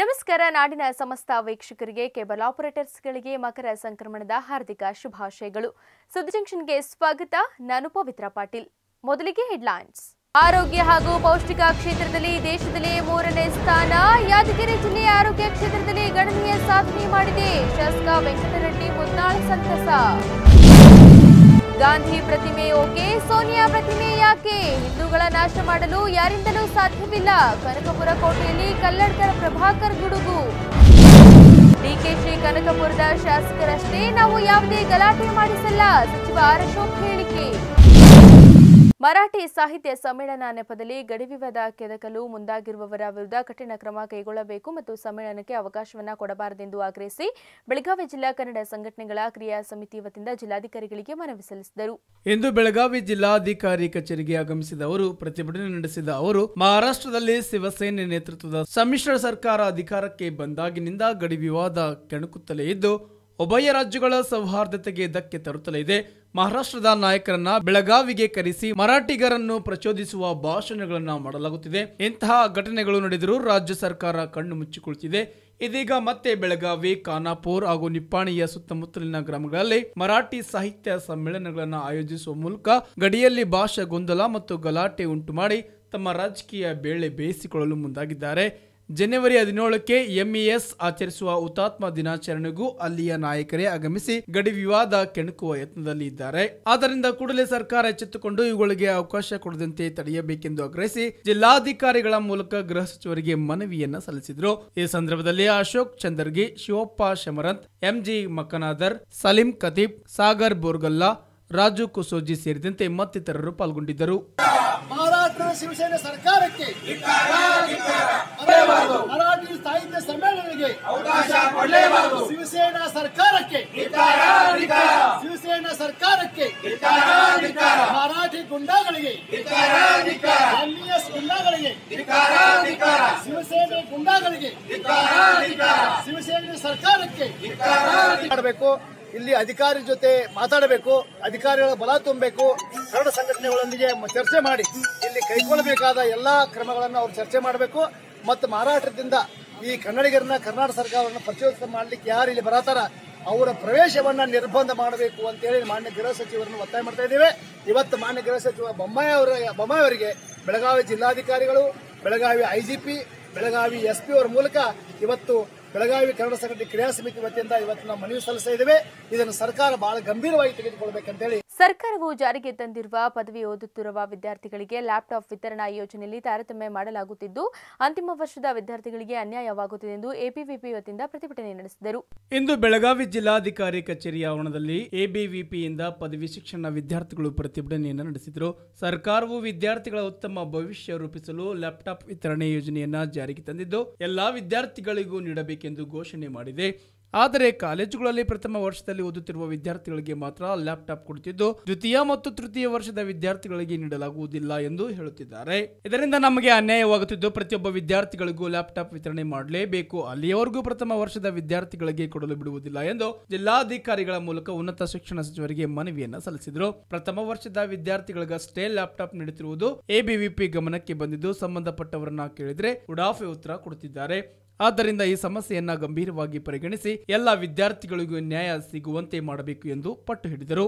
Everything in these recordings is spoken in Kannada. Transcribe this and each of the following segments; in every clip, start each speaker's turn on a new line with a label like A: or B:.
A: ನಮಸ್ಕಾರ ನಾಡಿನ ಸಮಸ್ತ ವೀಕ್ಷಕರಿಗೆ ಕೇಬಲ್ ಆಪರೇಟರ್ಸ್ಗಳಿಗೆ ಮಕರ ಸಂಕ್ರಮಣದ ಹಾರ್ದಿಕ ಶುಭಾಶಯಗಳು ಸುದ್ದಿ ಜಂಕ್ಷನ್ಗೆ ಸ್ವಾಗತ ನಾನು ಪವಿತ್ರ ಪಾಟೀಲ್ ಮೊದಲಿಗೆ ಹೆಡ್ಲೈನ್ಸ್ ಆರೋಗ್ಯ ಹಾಗೂ ಪೌಷ್ಟಿಕ ಕ್ಷೇತ್ರದಲ್ಲಿ ದೇಶದಲ್ಲಿ ಮೂರನೇ ಸ್ಥಾನ ಯಾದಗಿರಿ ಜಿಲ್ಲೆಯ ಆರೋಗ್ಯ ಕ್ಷೇತ್ರದಲ್ಲಿ ಗಣನೀಯ ಸಾಧನೆ ಮಾಡಿದೆ ಶಾಸಕ ವೆಂಕಟರೆಡ್ಡಿ ಮುದ್ನಾಳ್ ಸಂತಸ ಗಾಂಧಿ ಪ್ರತಿಮೆ ಓಕೆ ಸೋನಿಯಾ ಪ್ರತಿಮೆ ಯಾಕೆ ಹಿಂದೂಗಳ ನಾಶ ಮಾಡಲು ಯಾರಿಂದಲೂ ಸಾಧ್ಯವಿಲ್ಲ ಕನಕಪುರ ಕೋಟೆಯಲ್ಲಿ ಕಲ್ಲಡ್ಕರ ಪ್ರಭಾಕರ್ ಗುಡುಗು ಶ್ರೀ ಕನಕಪುರದ ಶಾಸಕರಷ್ಟೇ ನಾವು ಯಾವುದೇ ಗಲಾಟೆ ಮಾಡಿಸಲ್ಲ ಸಚಿವ ಅಶೋಕ್ ಹೇಳಿಕೆ ಮರಾಠಿ ಸಾಹಿತ್ಯ ಸಮ್ಮೇಳನ ನೆಪದಲ್ಲಿ ವಿವಾದ ಕೆದಕಲು ಮುಂದಾಗಿರುವವರ ವಿರುದ್ಧ ಕಠಿಣ ಕ್ರಮ ಕೈಗೊಳ್ಳಬೇಕು ಮತ್ತು ಸಮ್ಮೇಳನಕ್ಕೆ ಅವಕಾಶವನ್ನು ಕೊಡಬಾರದೆಂದು ಆಗ್ರಹಿಸಿ ಬೆಳಗಾವಿ ಜಿಲ್ಲಾ ಕನ್ನಡ ಸಂಘಟನೆಗಳ ಕ್ರಿಯಾ ಸಮಿತಿ ವತಿಯಿಂದ ಜಿಲ್ಲಾಧಿಕಾರಿಗಳಿಗೆ ಮನವಿ ಸಲ್ಲಿಸಿದರು
B: ಇಂದು ಬೆಳಗಾವಿ ಜಿಲ್ಲಾಧಿಕಾರಿ ಕಚೇರಿಗೆ ಆಗಮಿಸಿದ ಅವರು ಪ್ರತಿಭಟನೆ ನಡೆಸಿದ ಅವರು ಮಹಾರಾಷ್ಟ್ರದಲ್ಲಿ ಶಿವಸೇನೆ ನೇತೃತ್ವದ ಸಮ್ಮಿಶ್ರ ಸರ್ಕಾರ ಅಧಿಕಾರಕ್ಕೆ ಬಂದಾಗಿನಿಂದ ಗಡಿ ವಿವಾದ ಕೆಣಕುತ್ತಲೇ ಇದ್ದು ಉಭಯ ರಾಜ್ಯಗಳ ಸೌಹಾರ್ದತೆಗೆ ಧಕ್ಕೆ ತರುತ್ತಲೇ ಇದೆ ಮಹಾರಾಷ್ಟ್ರದ ನಾಯಕರನ್ನ ಬೆಳಗಾವಿಗೆ ಕರೆಸಿ ಮರಾಠಿಗರನ್ನು ಪ್ರಚೋದಿಸುವ ಭಾಷಣಗಳನ್ನು ಮಾಡಲಾಗುತ್ತಿದೆ ಇಂತಹ ಘಟನೆಗಳು ನಡೆದರೂ ರಾಜ್ಯ ಸರ್ಕಾರ ಕಣ್ಣು ಮುಚ್ಚಿಕೊಳ್ತಿದೆ ಇದೀಗ ಮತ್ತೆ ಬೆಳಗಾವಿ ಖಾನಾಪುರ್ ಹಾಗೂ ನಿಪ್ಪಾಣಿಯ ಸುತ್ತಮುತ್ತಲಿನ ಗ್ರಾಮಗಳಲ್ಲಿ ಮರಾಠಿ ಸಾಹಿತ್ಯ ಸಮ್ಮೇಳನಗಳನ್ನು ಆಯೋಜಿಸುವ ಮೂಲಕ ಗಡಿಯಲ್ಲಿ ಭಾಷಾ ಗೊಂದಲ ಮತ್ತು ಗಲಾಟೆ ಉಂಟು ಮಾಡಿ ತಮ್ಮ ರಾಜಕೀಯ ಬೇಳೆ ಬೇಯಿಸಿಕೊಳ್ಳಲು ಮುಂದಾಗಿದ್ದಾರೆ ಜನವರಿ ಹದಿನೇಳಕ್ಕೆ ಎಂಇಎಸ್ e ಆಚರಿಸುವ ಹುತಾತ್ಮ ದಿನಾಚರಣೆಗೂ ಅಲ್ಲಿಯ ನಾಯಕರೇ ಆಗಮಿಸಿ ಗಡಿ ವಿವಾದ ಕೆಣಕುವ ಯತ್ನದಲ್ಲಿ ಇದ್ದಾರೆ ಆದ್ದರಿಂದ ಕೂಡಲೇ ಸರ್ಕಾರ ಎಚ್ಚೆತ್ತುಕೊಂಡು ಇವುಗಳಿಗೆ ಅವಕಾಶ ಕೊಡದಂತೆ ತಡೆಯಬೇಕೆಂದು ಆಗ್ರಹಿಸಿ ಜಿಲ್ಲಾಧಿಕಾರಿಗಳ ಮೂಲಕ ಗೃಹ ಸಚಿವರಿಗೆ ಮನವಿಯನ್ನ ಸಲ್ಲಿಸಿದರು ಈ ಸಂದರ್ಭದಲ್ಲಿ ಅಶೋಕ್ ಚಂದರ್ಗಿ ಶಿವಪ್ಪ ಶಮರಂತ್ ಎಂಜಿ ಮಕ್ಕನಾದರ್ ಸಲೀಂ ಖತೀಬ್ ಸಾಗರ್ ಬೋರ್ಗಲ್ಲಾ ರಾಜು ಕುಸೋಜಿ ಸೇರಿದಂತೆ ಮತ್ತಿತರರು ಪಾಲ್ಗೊಂಡಿದ್ದರು
C: ಕರ್ನಾಟಕದ ಶಿವಸೇನೆ ಸರ್ಕಾರಕ್ಕೆ ಮರಾಠಿ ಸಾಹಿತ್ಯ ಸಮ್ಮೇಳನಕ್ಕೆ ಶಿವಸೇನಾ ಸರ್ಕಾರಕ್ಕೆ ಶಿವಸೇನಾ ಸರ್ಕಾರಕ್ಕೆ ಮರಾಠಿ ಗುಂಡಾಗಳಿಗೆ ಎಂಇಎಸ್ ಗುಂಡಾಗಳಿಗೆ ಶಿವಸೇನೆ ಗುಂಡಾಗಳಿಗೆ ಶಿವಸೇನೆ ಸರ್ಕಾರಕ್ಕೆ ಮಾಡಬೇಕು ಇಲ್ಲಿ ಅಧಿಕಾರಿ ಜೊತೆ ಮಾತಾಡಬೇಕು ಅಧಿಕಾರಿಗಳ ಬಲ ತುಂಬಬೇಕು ಕನ್ನಡ ಸಂಘಟನೆಗಳೊಂದಿಗೆ ಚರ್ಚೆ ಮಾಡಿ ಇಲ್ಲಿ ಕೈಗೊಳ್ಳಬೇಕಾದ ಎಲ್ಲ ಕ್ರಮಗಳನ್ನು ಅವರು ಚರ್ಚೆ ಮಾಡಬೇಕು ಮತ್ತು ಮಾರಾಟದಿಂದ ಈ ಕನ್ನಡಿಗರನ್ನ ಕರ್ನಾಟಕ ಸರ್ಕಾರವನ್ನು ಪ್ರಚೋದನೆ ಮಾಡಲಿಕ್ಕೆ ಯಾರು ಇಲ್ಲಿ ಬರತಾರ ಅವರ ಪ್ರವೇಶವನ್ನು ನಿರ್ಬಂಧ ಮಾಡಬೇಕು ಅಂತೇಳಿ ಮಾನ್ಯ ಗೃಹ ಸಚಿವರನ್ನು ಒತ್ತಾಯ ಮಾಡ್ತಾ ಇದ್ದೇವೆ ಇವತ್ತು ಮಾನ್ಯ ಗೃಹ ಸಚಿವ ಬೊಮ್ಮಾಯಿ ಅವರ ಬೊಮ್ಮಾಯಿ ಅವರಿಗೆ ಬೆಳಗಾವಿ ಜಿಲ್ಲಾಧಿಕಾರಿಗಳು ಬೆಳಗಾವಿ ಐಜಿಪಿ ಬೆಳಗಾವಿ ಎಸ್ಪಿ ಅವರ ಮೂಲಕ ಇವತ್ತು ಬೆಳಗಾವಿ ಕನ್ನಡ ಸಂಘಟನೆ ಕ್ರಿಯಾ ಸಮಿತಿ ವತಿಯಿಂದ ಇವತ್ತು ನಾವು ಮನವಿ ಸಲ್ಲಿಸಿದ್ದೇವೆ ಇದನ್ನು ಸರ್ಕಾರ ಬಹಳ ಗಂಭೀರವಾಗಿ ಹೇಳಿ
A: ಸರ್ಕಾರವು ಜಾರಿಗೆ ತಂದಿರುವ ಪದವಿ ಓದುತ್ತಿರುವ ವಿದ್ಯಾರ್ಥಿಗಳಿಗೆ ಲ್ಯಾಪ್ಟಾಪ್ ವಿತರಣಾ ಯೋಜನೆಯಲ್ಲಿ ತಾರತಮ್ಯ ಮಾಡಲಾಗುತ್ತಿದ್ದು ಅಂತಿಮ ವರ್ಷದ ವಿದ್ಯಾರ್ಥಿಗಳಿಗೆ ಅನ್ಯಾಯವಾಗುತ್ತಿದೆ ಎಂದು ಎಬಿವಿಪಿ ವತಿಯಿಂದ ಪ್ರತಿಭಟನೆ ನಡೆಸಿದರು
B: ಇಂದು ಬೆಳಗಾವಿ ಜಿಲ್ಲಾಧಿಕಾರಿ ಕಚೇರಿ ಆವರಣದಲ್ಲಿ ಎಬಿವಿಪಿಯಿಂದ ಪದವಿ ಶಿಕ್ಷಣ ವಿದ್ಯಾರ್ಥಿಗಳು ಪ್ರತಿಭಟನೆಯನ್ನು ನಡೆಸಿದರು ಸರ್ಕಾರವು ವಿದ್ಯಾರ್ಥಿಗಳ ಉತ್ತಮ ಭವಿಷ್ಯ ರೂಪಿಸಲು ಲ್ಯಾಪ್ಟಾಪ್ ವಿತರಣೆ ಯೋಜನೆಯನ್ನ ಜಾರಿಗೆ ತಂದಿದ್ದು ಎಲ್ಲಾ ವಿದ್ಯಾರ್ಥಿಗಳಿಗೂ ನೀಡಬೇಕೆಂದು ಘೋಷಣೆ ಮಾಡಿದೆ ಆದರೆ ಕಾಲೇಜುಗಳಲ್ಲಿ ಪ್ರಥಮ ವರ್ಷದಲ್ಲಿ ಓದುತ್ತಿರುವ ವಿದ್ಯಾರ್ಥಿಗಳಿಗೆ ಮಾತ್ರ ಲ್ಯಾಪ್ಟಾಪ್ ಕೊಡುತ್ತಿದ್ದು ದ್ವಿತೀಯ ಮತ್ತು ತೃತೀಯ ವರ್ಷದ ವಿದ್ಯಾರ್ಥಿಗಳಿಗೆ ನೀಡಲಾಗುವುದಿಲ್ಲ ಎಂದು ಹೇಳುತ್ತಿದ್ದಾರೆ ಇದರಿಂದ ನಮಗೆ ಅನ್ಯಾಯವಾಗುತ್ತಿದ್ದು ಪ್ರತಿಯೊಬ್ಬ ವಿದ್ಯಾರ್ಥಿಗಳಿಗೂ ಲ್ಯಾಪ್ಟಾಪ್ ವಿತರಣೆ ಮಾಡಲೇಬೇಕು ಅಲ್ಲಿಯವರೆಗೂ ಪ್ರಥಮ ವರ್ಷದ ವಿದ್ಯಾರ್ಥಿಗಳಿಗೆ ಕೊಡಲು ಬಿಡುವುದಿಲ್ಲ ಎಂದು ಜಿಲ್ಲಾಧಿಕಾರಿಗಳ ಮೂಲಕ ಉನ್ನತ ಶಿಕ್ಷಣ ಸಚಿವರಿಗೆ ಮನವಿಯನ್ನು ಸಲ್ಲಿಸಿದರು ಪ್ರಥಮ ವರ್ಷದ ವಿದ್ಯಾರ್ಥಿಗಳಿಗಷ್ಟೇ ಲ್ಯಾಪ್ಟಾಪ್ ನೀಡುತ್ತಿರುವುದು ಎಬಿವಿಪಿ ಗಮನಕ್ಕೆ ಬಂದಿದ್ದು ಸಂಬಂಧಪಟ್ಟವರನ್ನ ಕೇಳಿದ್ರೆ ಉಡಾಫೆ ಉತ್ತರ ಕೊಡುತ್ತಿದ್ದಾರೆ ಆದ್ದರಿಂದ ಈ ಸಮಸ್ಯೆಯನ್ನ ಗಂಭೀರವಾಗಿ ಪರಿಗಣಿಸಿ ಎಲ್ಲ ವಿದ್ಯಾರ್ಥಿಗಳಿಗೂ ನ್ಯಾಯ ಸಿಗುವಂತೆ ಮಾಡಬೇಕು ಎಂದು ಪಟ್ಟು ಹಿಡಿದರು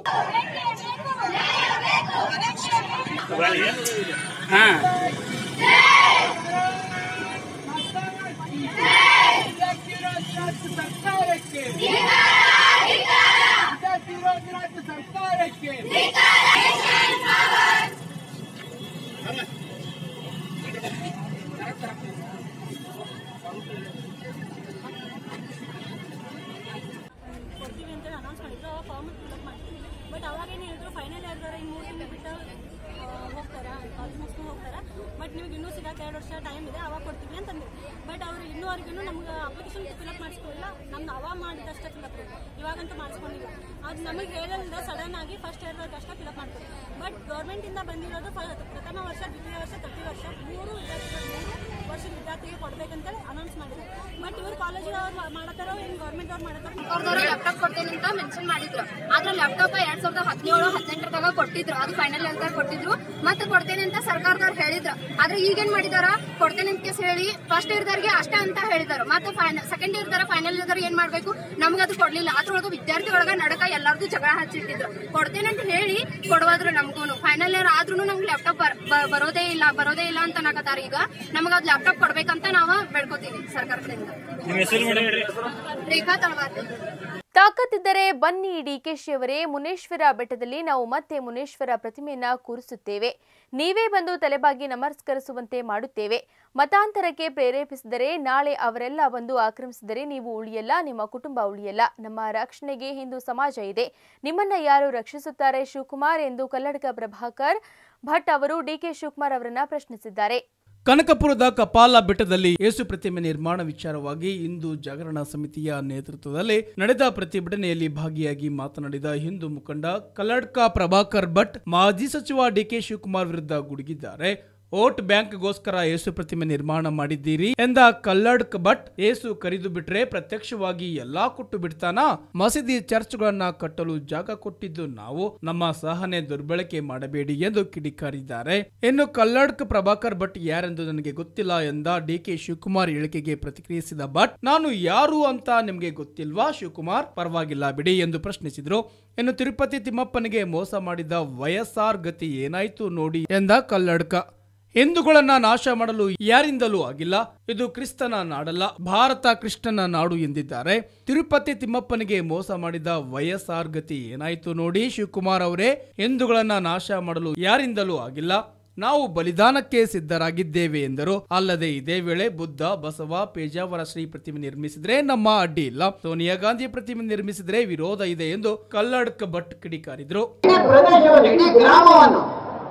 A: ಎರಡು ವರ್ಷ ಟೈಮ್ ಇದೆ ಅವಾಗ ಕೊಡ್ತೀವಿ ಅಂತಂದ್ರೆ ಬಟ್ ಅವರು ಇನ್ನೂವರೆಗೂ ನಮ್ಗೆ ಅಪ್ಲಿಕೇಶನ್ ಫಿಲಪ್ ಮಾಡಿಸ್ಕೊಳ್ಳಿಲ್ಲ ನಮ್ದು ಅವಾಗ ಮಾಡಿದಷ್ಟೇ ಫಿಲಪ್ ಇವಾಗಂತೂ ಮಾಡಿಸ್ಕೊಂಡಿಲ್ಲ ಅದು ನಮಗೆ ಹೇಳಿಲ್ಲ ಸಡನ್ ಆಗಿ ಫಸ್ಟ್ ಇಯರ್ದವ್ರಿಗೆ ಅಷ್ಟೇ ಫಿಲಪ್ ಮಾಡ್ತೀವಿ ಬಟ್ ಗೌರ್ಮೆಂಟಿಂದ ಬಂದಿರೋದು ಪ್ರಥಮ ವರ್ಷ ದ್ವಿತೀಯ ವರ್ಷ ತೃತೀಯ ವರ್ಷ ಮೂರು ಮೂರು ವರ್ಷ ವಿದ್ಯಾರ್ಥಿಗೆ ಕೊಡ್ಬೇಕಂತೇಳಿ ಅನೌನ್ಸ್ ಮಾಡಿದ್ರು ಬಟ್ ಅವ್ರು ಮಾಡತ್ತಾರೋ ಗೌರ್ಮೆಂಟ್ ಅವ್ರು ಮಾಡತ್ತಾರ ಲ್ಯಾಪ್ಟಾಪ್ ಕೊಡ್ತೇನೆ ಅಂತ ಮೆನ್ಷನ್ ಮಾಡಿದ್ರು ಆದ್ರೆ ಲ್ಯಾಪ್ಟಾಪ್ ಎರಡ್ ಸಾವಿರದ ಹದಿನೇಳು ಹದಿನೆಂಟರದಾಗ ಕೊಟ್ಟಿದ್ರು ಅದು ಫೈನಲ್ ಅಂತ ಕೊಟ್ಟಿದ್ರು ಮತ್ತೆ ಕೊಡ್ತೇನೆ ಅಂತ ಸರ್ಕಾರದವ್ರು ಹೇಳಿದ್ರು ಆದ್ರೆ ಈಗೇನ್ ಮಾಡಿದಾರ ಕೊಡ್ತೇನೆ ಅಂತ ಕೇಸ್ ಹೇಳಿ ಫಸ್ಟ್ ಇಯರ್ದವ್ರಿಗೆ ಅಷ್ಟೇ ಅಂತ ಹೇಳಿದಾರು ಮತ್ತೆ ಸೆಕೆಂಡ್ ಇಯರ್ದರ ಫೈನಲ್ ಇಯರ್ದವ್ರು ಏನ್ ಮಾಡ್ಬೇಕು ಅದು ಕೊಡ್ಲಿಲ್ಲ ಅದ್ರೊಳಗ ವಿದ್ಯಾರ್ಥಿಗಳೊಳಗ ನಡಕ ಎಲ್ಲಾರ್ದು ಜಗಳ ಹಚ್ಚಿಟ್ಟಿದ್ರು ಕೊಡ್ತೇನೆ ಅಂತ ಹೇಳಿ ಕೊಡವಾದ್ರು ನಮಗೂನು ಫೈನಲ್ ಇಯರ್ ಆದ್ರೂ ನಮ್ಗೆ ಲ್ಯಾಪ್ಟಾಪ್ ಬರೋದೇ ಇಲ್ಲ ಬರೋದೇ ಇಲ್ಲ ಅಂತ ನಾಕತ್ತಾರ ಈಗ ನಮಗ ಲ್ಯಾಪ್ಟಾಪ್ ಲ್ಯಾಪ್ಟಾಪ್ ಕೊಡ್ಬೇಕಂತ ನಾವು ಬೇಡ್ಕೋತೀವಿ ಸರ್ಕಾರದಿಂದ ರೇಖಾ ತಾಕತ್ತಿದ್ದರೆ ಬನ್ನಿ ಡಿಕೆಶಿ ಅವರೇ ಮುನೇಶ್ವರ ಬೆಟ್ಟದಲ್ಲಿ ನಾವು ಮತ್ತೆ ಮುನೇಶ್ವರ ಪ್ರತಿಮೆಯನ್ನ ಕೂರಿಸುತ್ತೇವೆ ನೀವೇ ಬಂದು ತಲೆಬಾಗಿ ನಮಸ್ಕರಿಸುವಂತೆ ಮಾಡುತ್ತೇವೆ ಮತಾಂತರಕ್ಕೆ ಪ್ರೇರೇಪಿಸಿದರೆ ನಾಳೆ ಅವರೆಲ್ಲ ಬಂದು ಆಕ್ರಮಿಸಿದರೆ ನೀವು ಉಳಿಯಲ್ಲ ನಿಮ್ಮ ಕುಟುಂಬ ಉಳಿಯಲ್ಲ ನಮ್ಮ ರಕ್ಷಣೆಗೆ ಹಿಂದೂ ಸಮಾಜ ಇದೆ ನಿಮ್ಮನ್ನ ಯಾರು ರಕ್ಷಿಸುತ್ತಾರೆ ಶಿವಕುಮಾರ್ ಎಂದು ಕಲ್ಲಡಕ ಪ್ರಭಾಕರ್ ಭಟ್ ಅವರು ಡಿಕೆ ಶಿವಕುಮಾರ್ ಅವರನ್ನ ಪ್ರಶ್ನಿಸಿದ್ದಾರೆ
B: ಕನಕಪುರದ ಕಪಾಲ ಬೆಟ್ಟದಲ್ಲಿ ಯೇಸು ಪ್ರತಿಮೆ ನಿರ್ಮಾಣ ವಿಚಾರವಾಗಿ ಹಿಂದೂ ಜಾಗರಣ ಸಮಿತಿಯ ನೇತೃತ್ವದಲ್ಲಿ ನಡೆದ ಪ್ರತಿಭಟನೆಯಲ್ಲಿ ಭಾಗಿಯಾಗಿ ಮಾತನಾಡಿದ ಹಿಂದೂ ಮುಖಂಡ ಕಲ್ಲಡ್ಕ ಪ್ರಭಾಕರ್ ಭಟ್ ಮಾಜಿ ಸಚಿವ ಡಿಕೆ ಶಿವಕುಮಾರ್ ವಿರುದ್ಧ ಗುಡುಗಿದ್ದಾರೆ ಬ್ಯಾಂಕ್ ಗೋಸ್ಕರ ಏಸು ಪ್ರತಿಮೆ ನಿರ್ಮಾಣ ಮಾಡಿದ್ದೀರಿ ಎಂದ ಕಲ್ಲಡ್ಕ್ ಭಟ್ ಏಸು ಕರಿದು ಬಿಟ್ರೆ ಪ್ರತ್ಯಕ್ಷವಾಗಿ ಎಲ್ಲಾ ಕೊಟ್ಟು ಬಿಡ್ತಾನ ಮಸೀದಿ ಚರ್ಚ್ ಗಳನ್ನ ಕಟ್ಟಲು ಜಾಗ ಕೊಟ್ಟಿದ್ದು ನಾವು ನಮ್ಮ ಸಹನೆ ದುರ್ಬಳಕೆ ಮಾಡಬೇಡಿ ಎಂದು ಕಿಡಿಕಾರಿದ್ದಾರೆ ಇನ್ನು ಕಲ್ಲಡ್ಕ್ ಪ್ರಭಾಕರ್ ಭಟ್ ಯಾರೆಂದು ನನಗೆ ಗೊತ್ತಿಲ್ಲ ಎಂದ ಡಿಕೆ ಶಿವಕುಮಾರ್ ಹೇಳಿಕೆಗೆ ಪ್ರತಿಕ್ರಿಯಿಸಿದ ಭಟ್ ನಾನು ಯಾರು ಅಂತ ನಿಮಗೆ ಗೊತ್ತಿಲ್ವಾ ಶಿವಕುಮಾರ್ ಪರವಾಗಿಲ್ಲ ಬಿಡಿ ಎಂದು ಪ್ರಶ್ನಿಸಿದ್ರು ಇನ್ನು ತಿರುಪತಿ ತಿಮ್ಮಪ್ಪನಿಗೆ ಮೋಸ ಮಾಡಿದ ವಯಸ್ಸಾರ್ ಗತಿ ಏನಾಯ್ತು ನೋಡಿ ಎಂದ ಕಲ್ಲಡ್ಕ ಹಿಂದೂಗಳನ್ನ ನಾಶ ಮಾಡಲು ಯಾರಿಂದಲೂ ಆಗಿಲ್ಲ ಇದು ಕ್ರಿಸ್ತನ ನಾಡಲ್ಲ ಭಾರತ ಕೃಷ್ಣನ ನಾಡು ಎಂದಿದ್ದಾರೆ ತಿರುಪತಿ ತಿಮ್ಮಪ್ಪನಿಗೆ ಮೋಸ ಮಾಡಿದ ವಯಸ್ಸಾರ್ ಗತಿ ಏನಾಯ್ತು ನೋಡಿ ಶಿವಕುಮಾರ್ ಅವರೇ ಹಿಂದೂಗಳನ್ನ ನಾಶ ಮಾಡಲು ಯಾರಿಂದಲೂ ಆಗಿಲ್ಲ ನಾವು ಬಲಿದಾನಕ್ಕೆ ಸಿದ್ಧರಾಗಿದ್ದೇವೆ ಎಂದರು ಅಲ್ಲದೆ ಇದೇ ವೇಳೆ ಬುದ್ಧ ಬಸವ ಪೇಜಾವರ ಶ್ರೀ ಪ್ರತಿಮೆ ನಿರ್ಮಿಸಿದ್ರೆ ನಮ್ಮ ಅಡ್ಡಿ ಇಲ್ಲ ಸೋನಿಯಾ ಗಾಂಧಿ ಪ್ರತಿಮೆ ನಿರ್ಮಿಸಿದ್ರೆ ವಿರೋಧ ಇದೆ ಎಂದು ಕಲ್ಲಡ್ಕ ಭಟ್ ಕಿಡಿಕಾರಿದ್ರು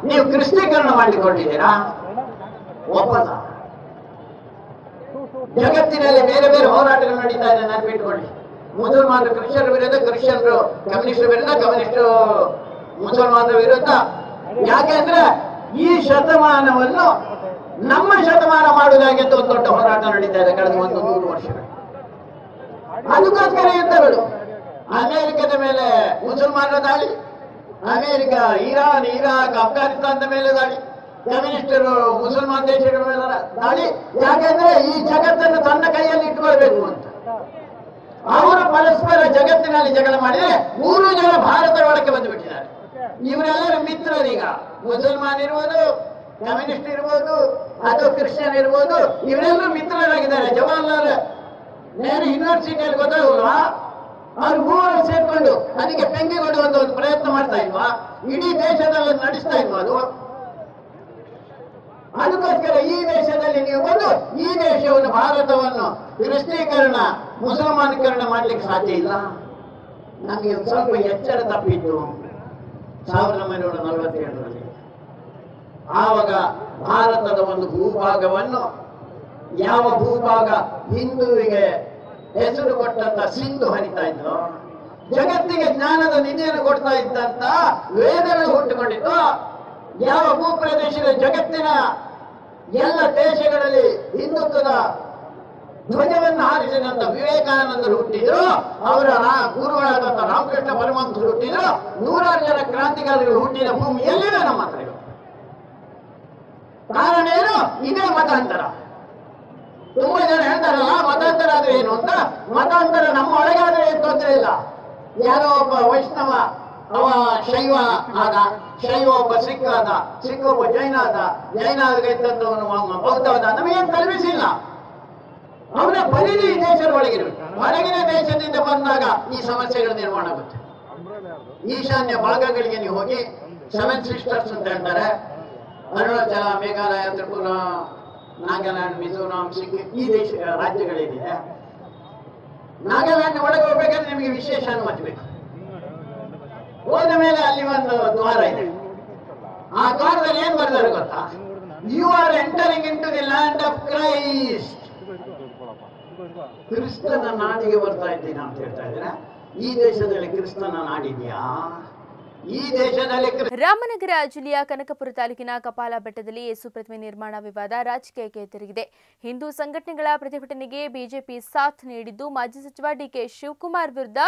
D: ನೀವು ಕೃಷ್ಣೀಕರಣ
C: ಮಾಡಿಕೊಂಡಿದ್ದೀರಾ ಒಪ್ಪಲ್ಲ ಜಗತ್ತಿನಲ್ಲಿ ಬೇರೆ ಬೇರೆ
D: ಹೋರಾಟಗಳು ನಡೀತಾ ಇದೆ ಬಿಟ್ಕೊಳ್ಳಿ ಮುಸಲ್ಮಾನರು ಕ್ರಿಶ್ಚಿಯನ್ ವಿರುದ್ಧ ಕ್ರಿಶ್ಚಿಯನ್ರು ಕಮ್ಯುನಿಸ್ಟ್ ವಿರುದ್ಧ ಕಮ್ಯುನಿಸ್ಟ್ ಮುಸಲ್ಮಾನರ ವಿರುದ್ಧ ಯಾಕೆಂದ್ರೆ ಈ ಶತಮಾನವನ್ನು ನಮ್ಮ ಶತಮಾನ ಮಾಡುವುದಾಗಿತ್ತು ಒಂದು ದೊಡ್ಡ ಹೋರಾಟ ನಡೀತಾ ಇದೆ ಕಳೆದ ಒಂದು ನೂರು ವರ್ಷಗಳು ಅದಕ್ಕೋಸ್ಕರ ಯುದ್ಧಗಳು ಅಮೆರಿಕದ ಮೇಲೆ ಮುಸಲ್ಮಾನರ ದಾಳಿ ಅಮೆರಿಕ ಇರಾನ್ ಇರಾಕ್ ಅಫ್ಘಾನಿಸ್ತಾನದ ಮೇಲೆ ದಾಳಿ ಕಮ್ಯುನಿಸ್ಟರು ಮುಸಲ್ಮಾನ್ ದೇಶಗಳ ಮೇಲೆ ದಾಳಿ ಯಾಕೆಂದ್ರೆ ಈ ಜಗತ್ತನ್ನು ತನ್ನ ಕೈಯಲ್ಲಿ ಇಟ್ಕೊಳ್ಬೇಕು ಅಂತ
E: ಅವರು ಪರಸ್ಪರ ಜಗತ್ತಿನಲ್ಲಿ ಜಗಳ ಮಾಡಿದ್ರೆ ಮೂರು ಜನ ಭಾರತ ಒಳಗೆ
D: ಬಂದುಬಿಟ್ಟಿದ್ದಾರೆ ಇವರೆಲ್ಲರೂ ಮಿತ್ರರೀಗ ಮುಸಲ್ಮಾನ್ ಇರ್ಬೋದು ಕಮ್ಯುನಿಸ್ಟ್ ಇರ್ಬೋದು ಅಥವಾ ಕ್ರಿಶ್ಚಿಯನ್ ಇರ್ಬೋದು ಇವರೆಲ್ಲರೂ ಮಿತ್ರರಾಗಿದ್ದಾರೆ ಜವಾಹರ್ಲಾಲ್ ನೆಹರು ಯೂನಿವರ್ಸಿಟಿಯಲ್ಲಿ ಗೊತ್ತಾಗಲ್ವಾ ಅವ್ರು ಮೂವರು ಸೇರ್ಕೊಂಡು ನನಗೆ ಬೆಂಗೆ ಕೊಡುವಂತ ಒಂದು ಪ್ರಯತ್ನ ಮಾಡ್ತಾ ಇಲ್ವಾ ಇಡೀ ದೇಶದಲ್ಲಿ ನಡೆಸ್ತಾ ಇಲ್ವಾ ಅದು ಅದಕ್ಕೋಸ್ಕರ ಈ ದೇಶದಲ್ಲಿ ನೀವು ಬಂದು ಈ ದೇಶವನ್ನು ಭಾರತವನ್ನು ಕ್ರಿಸ್ತೀಕರಣ ಮುಸಲ್ಮಾನೀಕರಣ ಮಾಡ್ಲಿಕ್ಕೆ ಸಾಧ್ಯ ಇಲ್ಲ ನಮಗೆ ಒಂದು ಸ್ವಲ್ಪ ಎಚ್ಚರ ತಪ್ಪಿತ್ತು ಸಾವಿರದ ಒಂಬೈನೂರ ನಲವತ್ತೇಳರಲ್ಲಿ ಆವಾಗ ಭಾರತದ ಒಂದು ಭೂಭಾಗವನ್ನು ಯಾವ ಭೂಭಾಗ ಹಿಂದುವಿಗೆ ಹೆಸರು ಕೊಟ್ಟಂತ ಸಿಂಧು ಹರಿತಾ ಇದ್ರು ಜಗತ್ತಿಗೆ ಜ್ಞಾನದ ನಿಧಿಯನ್ನು ಕೊಡ್ತಾ ಇದ್ದಂತ ವೇದಗಳು ಹುಟ್ಟುಕೊಂಡಿತ್ತು ಯಾವ ಭೂಪ್ರದೇಶದ ಜಗತ್ತಿನ ಎಲ್ಲ ದೇಶಗಳಲ್ಲಿ ಹಿಂದುತ್ವದ ಧ್ವಜವನ್ನು ಹಾರಿಸಿದಂತ ವಿವೇಕಾನಂದರು ಹುಟ್ಟಿದ್ರು ಅವರ ಗುರುಗಳಾದಂತ ರಾಮಕೃಷ್ಣ ಪರಮಂತರು ಹುಟ್ಟಿದ್ರು ನೂರಾರು ಜನ ಕ್ರಾಂತಿಕಾರಿಗಳು ಹುಟ್ಟಿದ ಭೂಮಿಯಲ್ಲಿವೆ ನಮ್ಮ ಹತ್ರ ಕಾರಣ ಏನು ಇದೇ ಮತಾಂತರ ತುಂಬಾ ಜನ ಹೇಳ್ತಾರಲ್ಲ ಮತಾಂತರ ಆದ್ರೆ ಏನು ಅಂತ ಮತಾಂತರ ನಮ್ಮ ಒಳಗಾದ್ರೆ ಏನ್ ತೊಂದರೆ ಇಲ್ಲ ಯಾರೋ ಒಬ್ಬ ವೈಷ್ಣವ ಅವ ಶೈವ ಆದ ಶೈವ ಒಬ್ಬ ಸಿಖ್ ಆದ ಸಿಖ್ ಒಬ್ಬ ಜೈನ ಆದ ಜೈನ ಬೌದ್ಧವಾದ ನಮಗೇನು ಕಲ್ಪಿಸಿಲ್ಲ ಅವನ ಪರಿಧಿ ದೇಶದ ಒಳಗಿರುತ್ತೆ ಹೊರಗಿನ ದೇಶದಿಂದ ಬಂದಾಗ ಈ ಸಮಸ್ಯೆಗಳು ನಿರ್ಮಾಣ ಆಗುತ್ತೆ ಈಶಾನ್ಯ ಭಾಗಗಳಿಗೆ ನೀವು ಹೋಗಿ ಸೆವೆನ್ ಸಿಸ್ಟರ್ಸ್ ಅಂತ ಹೇಳ್ತಾರೆ ಅರುಣಾಚಲ ಮೇಘಾಲಯ ತ್ರಿಪುರ ನಾಗಾಲ್ಯಾಂಡ್ ಮಿಜೋರಾಮ್ ಸಿಕ್ಕಿಂ ಈ ದೇಶ ರಾಜ್ಯಗಳಿದೆ ನಾಗಾಲ್ಯಾಂಡ್ ಒಳಗೆ ಹೋಗ್ಬೇಕಾದ್ರೆ ನಿಮಗೆ ವಿಶೇಷ ಅನುಮತಿ ಬೇಕು ಹೋದ ಮೇಲೆ ಅಲ್ಲಿ ಒಂದು ದ್ವಾರ ಇದೆ ಆ ದ್ವಾರದಲ್ಲಿ ಏನ್ ಬರ್ತಾರೆ ಗೊತ್ತಾ
C: you are entering into the land of Christ
D: ಕ್ರಿಸ್ತನ ನಾಡಿಗೆ ಬರ್ತಾ ಇದ್ದೀನಿ ಅಂತ ಹೇಳ್ತಾ ಇದ್ದೀರಾ ಈ ದೇಶದಲ್ಲಿ ಕ್ರಿಸ್ತನ ನಾಡಿದೆಯಾ
A: ರಾಮನಗರ ಜಿಲ್ಲೆಯ ಕನಕಪುರ ತಾಲೂಕಿನ ಕಪಾಲ ಬೆಟ್ಟದಲ್ಲಿ ಯೇಸು ಪ್ರತಿಮೆ ನಿರ್ಮಾಣ ವಿವಾದ ರಾಜಕೀಯಕ್ಕೆ ತಿರುಗಿದೆ ಹಿಂದೂ ಸಂಘಟನೆಗಳ ಪ್ರತಿಭಟನೆಗೆ ಬಿಜೆಪಿ ಸಾಥ್ ನೀಡಿದ್ದು ಮಾಜಿ ಸಚಿವ ಡಿಕೆ ಶಿವಕುಮಾರ್ ವಿರುದ್ಧ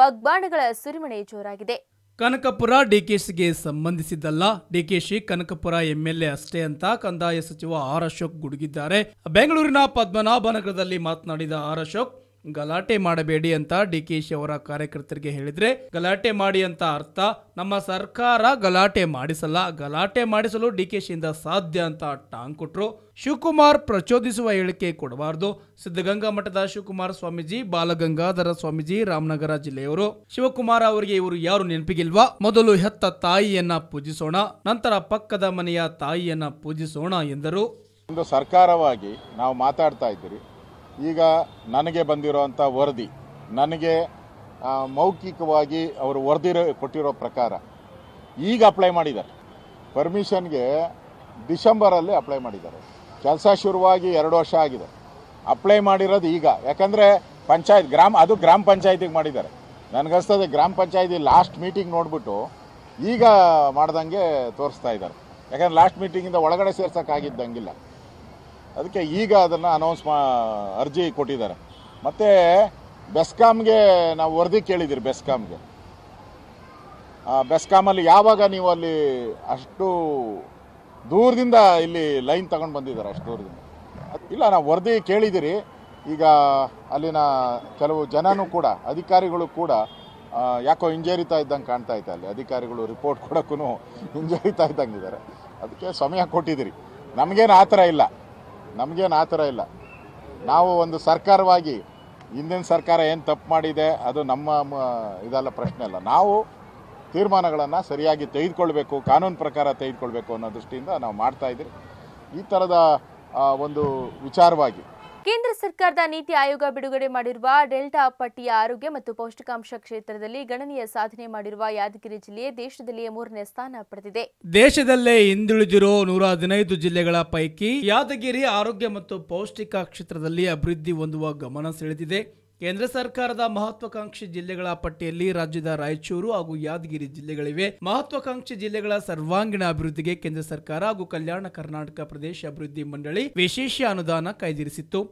A: ವಾಗ್ಬಾಣಗಳ ಸುರಿಮಣೆ ಜೋರಾಗಿದೆ
B: ಕನಕಪುರ ಡಿಕೆಶಿಗೆ ಸಂಬಂಧಿಸಿದ್ದಲ್ಲ ಡಿಕೆಶಿ ಕನಕಪುರ ಎಂಎಲ್ಎ ಅಷ್ಟೇ ಅಂತ ಕಂದಾಯ ಸಚಿವ ಆರ್ ಅಶೋಕ್ ಗುಡುಗಿದ್ದಾರೆ ಬೆಂಗಳೂರಿನ ಪದ್ಮನಾಭನಗರದಲ್ಲಿ ಮಾತನಾಡಿದ ಆರ್ ಅಶೋಕ್ ಗಲಾಟೆ ಮಾಡಬೇಡಿ ಅಂತ ಡಿಕೆಶಿ ಅವರ ಕಾರ್ಯಕರ್ತರಿಗೆ ಹೇಳಿದ್ರೆ ಗಲಾಟೆ ಮಾಡಿ ಅಂತ ಅರ್ಥ ನಮ್ಮ ಸರ್ಕಾರ ಗಲಾಟೆ ಮಾಡಿಸಲ್ಲ ಗಲಾಟೆ ಮಾಡಿಸಲು ಡಿಕೆಶಿಯಿಂದ ಸಾಧ್ಯ ಅಂತ ಟಾಂಗ್ ಕೊಟ್ರು ಶಿವಕುಮಾರ್ ಪ್ರಚೋದಿಸುವ ಹೇಳಿಕೆ ಕೊಡಬಾರದು ಸಿದ್ಧಗಂಗಾ ಮಠದ ಶಿವಕುಮಾರ್ ಸ್ವಾಮೀಜಿ ಬಾಲಗಂಗಾಧರ ಸ್ವಾಮೀಜಿ ರಾಮನಗರ ಜಿಲ್ಲೆಯವರು ಶಿವಕುಮಾರ್ ಅವರಿಗೆ ಇವರು ಯಾರು ನೆನಪಿಗಿಲ್ವಾ ಮೊದಲು ಹೆತ್ತ ತಾಯಿಯನ್ನ ಪೂಜಿಸೋಣ ನಂತರ ಪಕ್ಕದ ಮನೆಯ ತಾಯಿಯನ್ನ
F: ಪೂಜಿಸೋಣ ಎಂದರು ಒಂದು ಸರ್ಕಾರವಾಗಿ ನಾವು ಮಾತಾಡ್ತಾ ಇದ್ದೀರಿ ಈಗ ನನಗೆ ಬಂದಿರೋವಂಥ ವರದಿ ನನಗೆ ಮೌಖಿಕವಾಗಿ ಅವರು ವರದಿರೋ ಕೊಟ್ಟಿರೋ ಪ್ರಕಾರ ಈಗ ಅಪ್ಲೈ ಮಾಡಿದ್ದಾರೆ ಪರ್ಮಿಷನ್ಗೆ ಡಿಸೆಂಬರಲ್ಲಿ ಅಪ್ಲೈ ಮಾಡಿದ್ದಾರೆ ಕೆಲಸ ಶುರುವಾಗಿ ಎರಡು ವರ್ಷ ಆಗಿದೆ ಅಪ್ಲೈ ಮಾಡಿರೋದು ಈಗ ಯಾಕಂದರೆ ಪಂಚಾಯತ್ ಗ್ರಾಮ ಅದು ಗ್ರಾಮ ಪಂಚಾಯತಿಗೆ ಮಾಡಿದ್ದಾರೆ ನನಗನ್ಸ್ತದೆ ಗ್ರಾಮ ಪಂಚಾಯತಿ ಲಾಸ್ಟ್ ಮೀಟಿಂಗ್ ನೋಡಿಬಿಟ್ಟು ಈಗ ಮಾಡ್ದಂಗೆ ತೋರಿಸ್ತಾ ಇದ್ದಾರೆ ಯಾಕಂದ್ರೆ ಲಾಸ್ಟ್ ಮೀಟಿಂಗಿಂದ ಒಳಗಡೆ ಸೇರ್ಸೋಕ್ಕಾಗಿದ್ದಂಗಿಲ್ಲ ಅದಕ್ಕೆ ಈಗ ಅದನ್ನು ಅನೌನ್ಸ್ ಮಾ ಅರ್ಜಿ ಕೊಟ್ಟಿದ್ದಾರೆ ಮತ್ತು ಬೆಸ್ಕಾಮ್ಗೆ ನಾವು ವರದಿ ಕೇಳಿದ್ದೀರಿ ಬೆಸ್ಕಾಮ್ಗೆ ಬೆಸ್ಕಾಮಲ್ಲಿ ಯಾವಾಗ ನೀವು ಅಲ್ಲಿ ಅಷ್ಟು ದೂರದಿಂದ ಇಲ್ಲಿ ಲೈನ್ ತಗೊಂಡು ಬಂದಿದ್ದಾರೆ ಅಷ್ಟು ದೂರದಿಂದ ಇಲ್ಲ ನಾವು ವರದಿ ಕೇಳಿದ್ದೀರಿ ಈಗ ಅಲ್ಲಿನ ಕೆಲವು ಜನನೂ ಕೂಡ ಅಧಿಕಾರಿಗಳು ಕೂಡ ಯಾಕೋ ಹಿಂಜರಿತಾ ಇದ್ದಂಗೆ ಕಾಣ್ತಾ ಇದೆ ಅಲ್ಲಿ ಅಧಿಕಾರಿಗಳು ರಿಪೋರ್ಟ್ ಕೊಡೋಕ್ಕೂ ಹಿಂಜರಿತಾ ಇದ್ದಂಗೆ ಇದ್ದಾರೆ ಅದಕ್ಕೆ ಸಮಯ ಕೊಟ್ಟಿದ್ದೀರಿ ನಮಗೇನು ಆ ಥರ ಇಲ್ಲ ನಮಗೇನು ಆ ಥರ ಇಲ್ಲ ನಾವು ಒಂದು ಸರ್ಕಾರವಾಗಿ ಹಿಂದಿನ ಸರ್ಕಾರ ಏನು ತಪ್ಪು ಮಾಡಿದೆ ಅದು ನಮ್ಮ ಇದೆಲ್ಲ ಪ್ರಶ್ನೆ ಅಲ್ಲ ನಾವು ತೀರ್ಮಾನಗಳನ್ನು ಸರಿಯಾಗಿ ತೆಗೆದುಕೊಳ್ಬೇಕು ಕಾನೂನು ಪ್ರಕಾರ ತೆಗೆದುಕೊಳ್ಬೇಕು ಅನ್ನೋ ದೃಷ್ಟಿಯಿಂದ ನಾವು ಮಾಡ್ತಾಯಿದ್ದೀವಿ ಈ ಥರದ ಒಂದು ವಿಚಾರವಾಗಿ
A: ಕೇಂದ್ರ ಸರ್ಕಾರದ ನೀತಿ ಆಯೋಗ ಬಿಡುಗಡೆ ಮಾಡಿರುವ ಡೆಲ್ಟಾ ಪಟ್ಟಿಯ ಆರೋಗ್ಯ ಮತ್ತು ಪೌಷ್ಟಿಕಾಂಶ ಕ್ಷೇತ್ರದಲ್ಲಿ ಗಣನೀಯ ಸಾಧನೆ ಮಾಡಿರುವ ಯಾದಗಿರಿ ಜಿಲ್ಲೆ ದೇಶದಲ್ಲಿಯೇ ಮೂರನೇ ಸ್ಥಾನ ಪಡೆದಿದೆ
B: ದೇಶದಲ್ಲೇ ಹಿಂದುಳಿದಿರೋ ನೂರ ಹದಿನೈದು ಜಿಲ್ಲೆಗಳ ಪೈಕಿ ಯಾದಗಿರಿ ಆರೋಗ್ಯ ಮತ್ತು ಪೌಷ್ಟಿಕ ಕ್ಷೇತ್ರದಲ್ಲಿ ಅಭಿವೃದ್ಧಿ ಹೊಂದುವ ಗಮನ ಸೆಳೆದಿದೆ ಕೇಂದ್ರ ಸರ್ಕಾರದ ಮಹತ್ವಾಕಾಂಕ್ಷಿ ಜಿಲ್ಲೆಗಳ ಪಟ್ಟಿಯಲ್ಲಿ ರಾಜ್ಯದ ರಾಯಚೂರು ಹಾಗೂ ಯಾದಗಿರಿ ಜಿಲ್ಲೆಗಳಿವೆ ಮಹತ್ವಾಕಾಂಕ್ಷಿ ಜಿಲ್ಲೆಗಳ ಸರ್ವಾಂಗೀಣ ಅಭಿವೃದ್ಧಿಗೆ ಕೇಂದ್ರ ಸರ್ಕಾರ ಹಾಗೂ ಕಲ್ಯಾಣ ಕರ್ನಾಟಕ ಪ್ರದೇಶ ಅಭಿವೃದ್ಧಿ ಮಂಡಳಿ ವಿಶೇಷ ಅನುದಾನ ಕಾಯ್ದಿರಿಸಿತ್ತು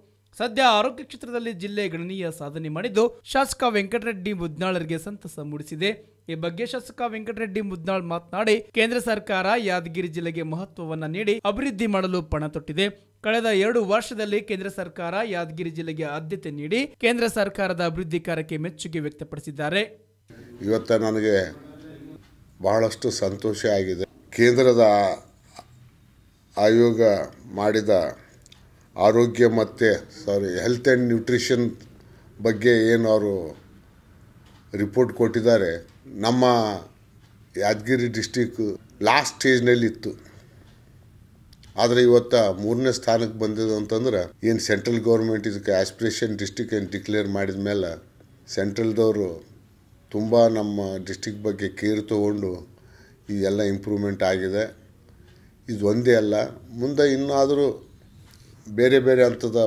B: ಸದ್ಯ ಆರೋಗ್ಯ ಕ್ಷೇತ್ರದಲ್ಲಿ ಜಿಲ್ಲೆ ಗಣನೀಯ ಸಾಧನೆ ಮಾಡಿದ್ದು ಶಾಸಕ ವೆಂಕಟರೆಡ್ಡಿ ಮುದ್ನಾಳರಿಗೆ ಸಂತಸ ಮೂಡಿಸಿದೆ ಈ ಬಗ್ಗೆ ಶಾಸಕ ವೆಂಕಟರೆಡ್ಡಿ ಮುದ್ನಾಳ್ ಮಾತನಾಡಿ ಕೇಂದ್ರ ಸರ್ಕಾರ ಯಾದಗಿರಿ ಜಿಲ್ಲೆಗೆ ಮಹತ್ವವನ್ನು ನೀಡಿ ಅಭಿವೃದ್ಧಿ ಮಾಡಲು ಪಣ ತೊಟ್ಟಿದೆ ಕಳೆದ ಎರಡು ವರ್ಷದಲ್ಲಿ ಕೇಂದ್ರ ಸರ್ಕಾರ ಯಾದಗಿರಿ ಜಿಲ್ಲೆಗೆ ಆದ್ಯತೆ ನೀಡಿ ಕೇಂದ್ರ ಸರ್ಕಾರದ ಅಭಿವೃದ್ಧಿ ಕಾರ್ಯಕ್ಕೆ ಮೆಚ್ಚುಗೆ ವ್ಯಕ್ತಪಡಿಸಿದ್ದಾರೆ
E: ಇವತ್ತು ನನಗೆ ಬಹಳಷ್ಟು ಸಂತೋಷ ಆಗಿದೆ ಕೇಂದ್ರದ ಆಯೋಗ ಮಾಡಿದ ಆರೋಗ್ಯ ಮತ್ತು ಸಾರಿ ಹೆಲ್ತ್ ಆ್ಯಂಡ್ ನ್ಯೂಟ್ರಿಷನ್ ಬಗ್ಗೆ ಏನು ಅವರು ರಿಪೋರ್ಟ್ ಕೊಟ್ಟಿದ್ದಾರೆ ನಮ್ಮ ಯಾದಗಿರಿ ಡಿಸ್ಟಿಕ್ ಲಾಸ್ಟ್ ಸ್ಟೇಜ್ನಲ್ಲಿತ್ತು ಆದರೆ ಇವತ್ತ ಮೂರನೇ ಸ್ಥಾನಕ್ಕೆ ಬಂದಿದ್ದು ಅಂತಂದ್ರೆ ಏನು ಸೆಂಟ್ರಲ್ ಗೌರ್ಮೆಂಟ್ ಇದಕ್ಕೆ ಆಸ್ಪಿರೇಷನ್ ಡಿಸ್ಟಿಕ್ ಏನು ಡಿಕ್ಲೇರ್ ಮಾಡಿದ ಮೇಲೆ ಸೆಂಟ್ರಲ್ದವರು ತುಂಬ ನಮ್ಮ ಡಿಸ್ಟಿಕ್ ಬಗ್ಗೆ ಕೇರ್ ತೊಗೊಂಡು ಈ ಎಲ್ಲ ಇಂಪ್ರೂವ್ಮೆಂಟ್ ಆಗಿದೆ ಇದು ಒಂದೇ ಅಲ್ಲ ಮುಂದೆ ಇನ್ನಾದರೂ ಬೇರೆ ಬೇರೆ ಹಂತದ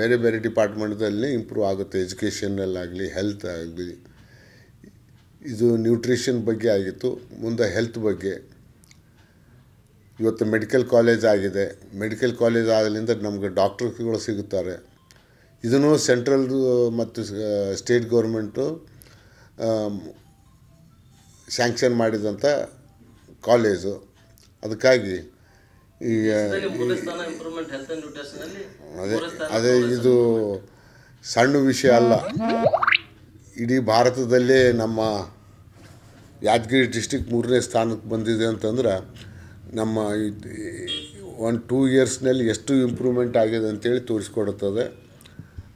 E: ಬೇರೆ ಬೇರೆ ಡಿಪಾರ್ಟ್ಮೆಂಟ್ದಲ್ಲಿ ಇಂಪ್ರೂವ್ ಆಗುತ್ತೆ ಎಜುಕೇಷನಲ್ಲಾಗಲಿ ಹೆಲ್ತ್ ಆಗಲಿ ಇದು ನ್ಯೂಟ್ರಿಷನ್ ಬಗ್ಗೆ ಆಗಿತ್ತು ಮುಂದೆ ಹೆಲ್ತ್ ಬಗ್ಗೆ ಇವತ್ತು ಮೆಡಿಕಲ್ ಕಾಲೇಜ್ ಆಗಿದೆ ಮೆಡಿಕಲ್ ಕಾಲೇಜ್ ಆಗಲಿಂದ ನಮಗೆ ಡಾಕ್ಟರ್ಗಳು ಸಿಗುತ್ತಾರೆ ಇದನ್ನು ಸೆಂಟ್ರಲ್ ಮತ್ತು ಸ್ಟೇಟ್ ಗೌರ್ಮೆಂಟು ಸ್ಯಾಂಕ್ಷನ್ ಮಾಡಿದಂಥ ಕಾಲೇಜು ಅದಕ್ಕಾಗಿ ಈಗ ಅದೇ ಅದೇ ಇದು ಸಣ್ಣ ವಿಷಯ ಅಲ್ಲ ಇಡೀ ಭಾರತದಲ್ಲೇ ನಮ್ಮ ಯಾದಗಿರಿ ಡಿಸ್ಟಿಕ್ ಮೂರನೇ ಸ್ಥಾನಕ್ಕೆ ಬಂದಿದೆ ಅಂತಂದ್ರೆ ನಮ್ಮ ಒನ್ ಟೂ ಇಯರ್ಸ್ನಲ್ಲಿ ಎಷ್ಟು ಇಂಪ್ರೂವ್ಮೆಂಟ್ ಆಗಿದೆ ಅಂತೇಳಿ ತೋರಿಸ್ಕೊಡುತ್ತದೆ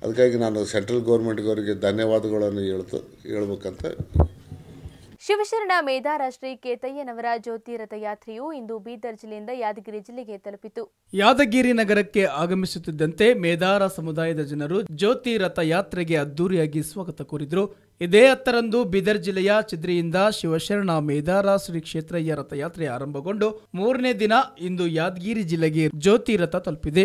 E: ಅದಕ್ಕಾಗಿ ನಾನು ಸೆಂಟ್ರಲ್ ಗೌರ್ಮೆಂಟ್ಗವರಿಗೆ ಧನ್ಯವಾದಗಳನ್ನು ಹೇಳ್ತು ಹೇಳ್ಬೇಕಂತ
A: ಶಿವಶರಣ ಮೇಧಾರ ಶ್ರೀ ಕೇತಯ್ಯನವರ ಜ್ಯೋತಿ ರಥಯಾತ್ರೆಯು ಇಂದು ಬೀದರ್ ಜಿಲ್ಲೆಯಿಂದ ಯಾದಗಿರಿ ಜಿಲ್ಲೆಗೆ ತಲುಪಿತು
B: ಯಾದಗಿರಿ ನಗರಕ್ಕೆ ಆಗಮಿಸುತ್ತಿದ್ದಂತೆ ಮೇಧಾರ ಸಮುದಾಯದ ಜನರು ಜ್ಯೋತಿ ರಥಯಾತ್ರೆಗೆ ಅದ್ದೂರಿಯಾಗಿ ಸ್ವಾಗತ ಕೋರಿದರು ಇದೇ ಹತ್ತರಂದು ಬೀದರ್ ಜಿಲ್ಲೆಯ ಚಿದ್ರಿಯಿಂದ ಶಿವಶರಣ ಶ್ರೀ ಕ್ಷೇತ್ರಯ್ಯ ರಥಯಾತ್ರೆ ಆರಂಭಗೊಂಡು ಮೂರನೇ ದಿನ ಇಂದು ಯಾದಗಿರಿ ಜಿಲ್ಲೆಗೆ ಜ್ಯೋತಿ ರಥ ತಲುಪಿದೆ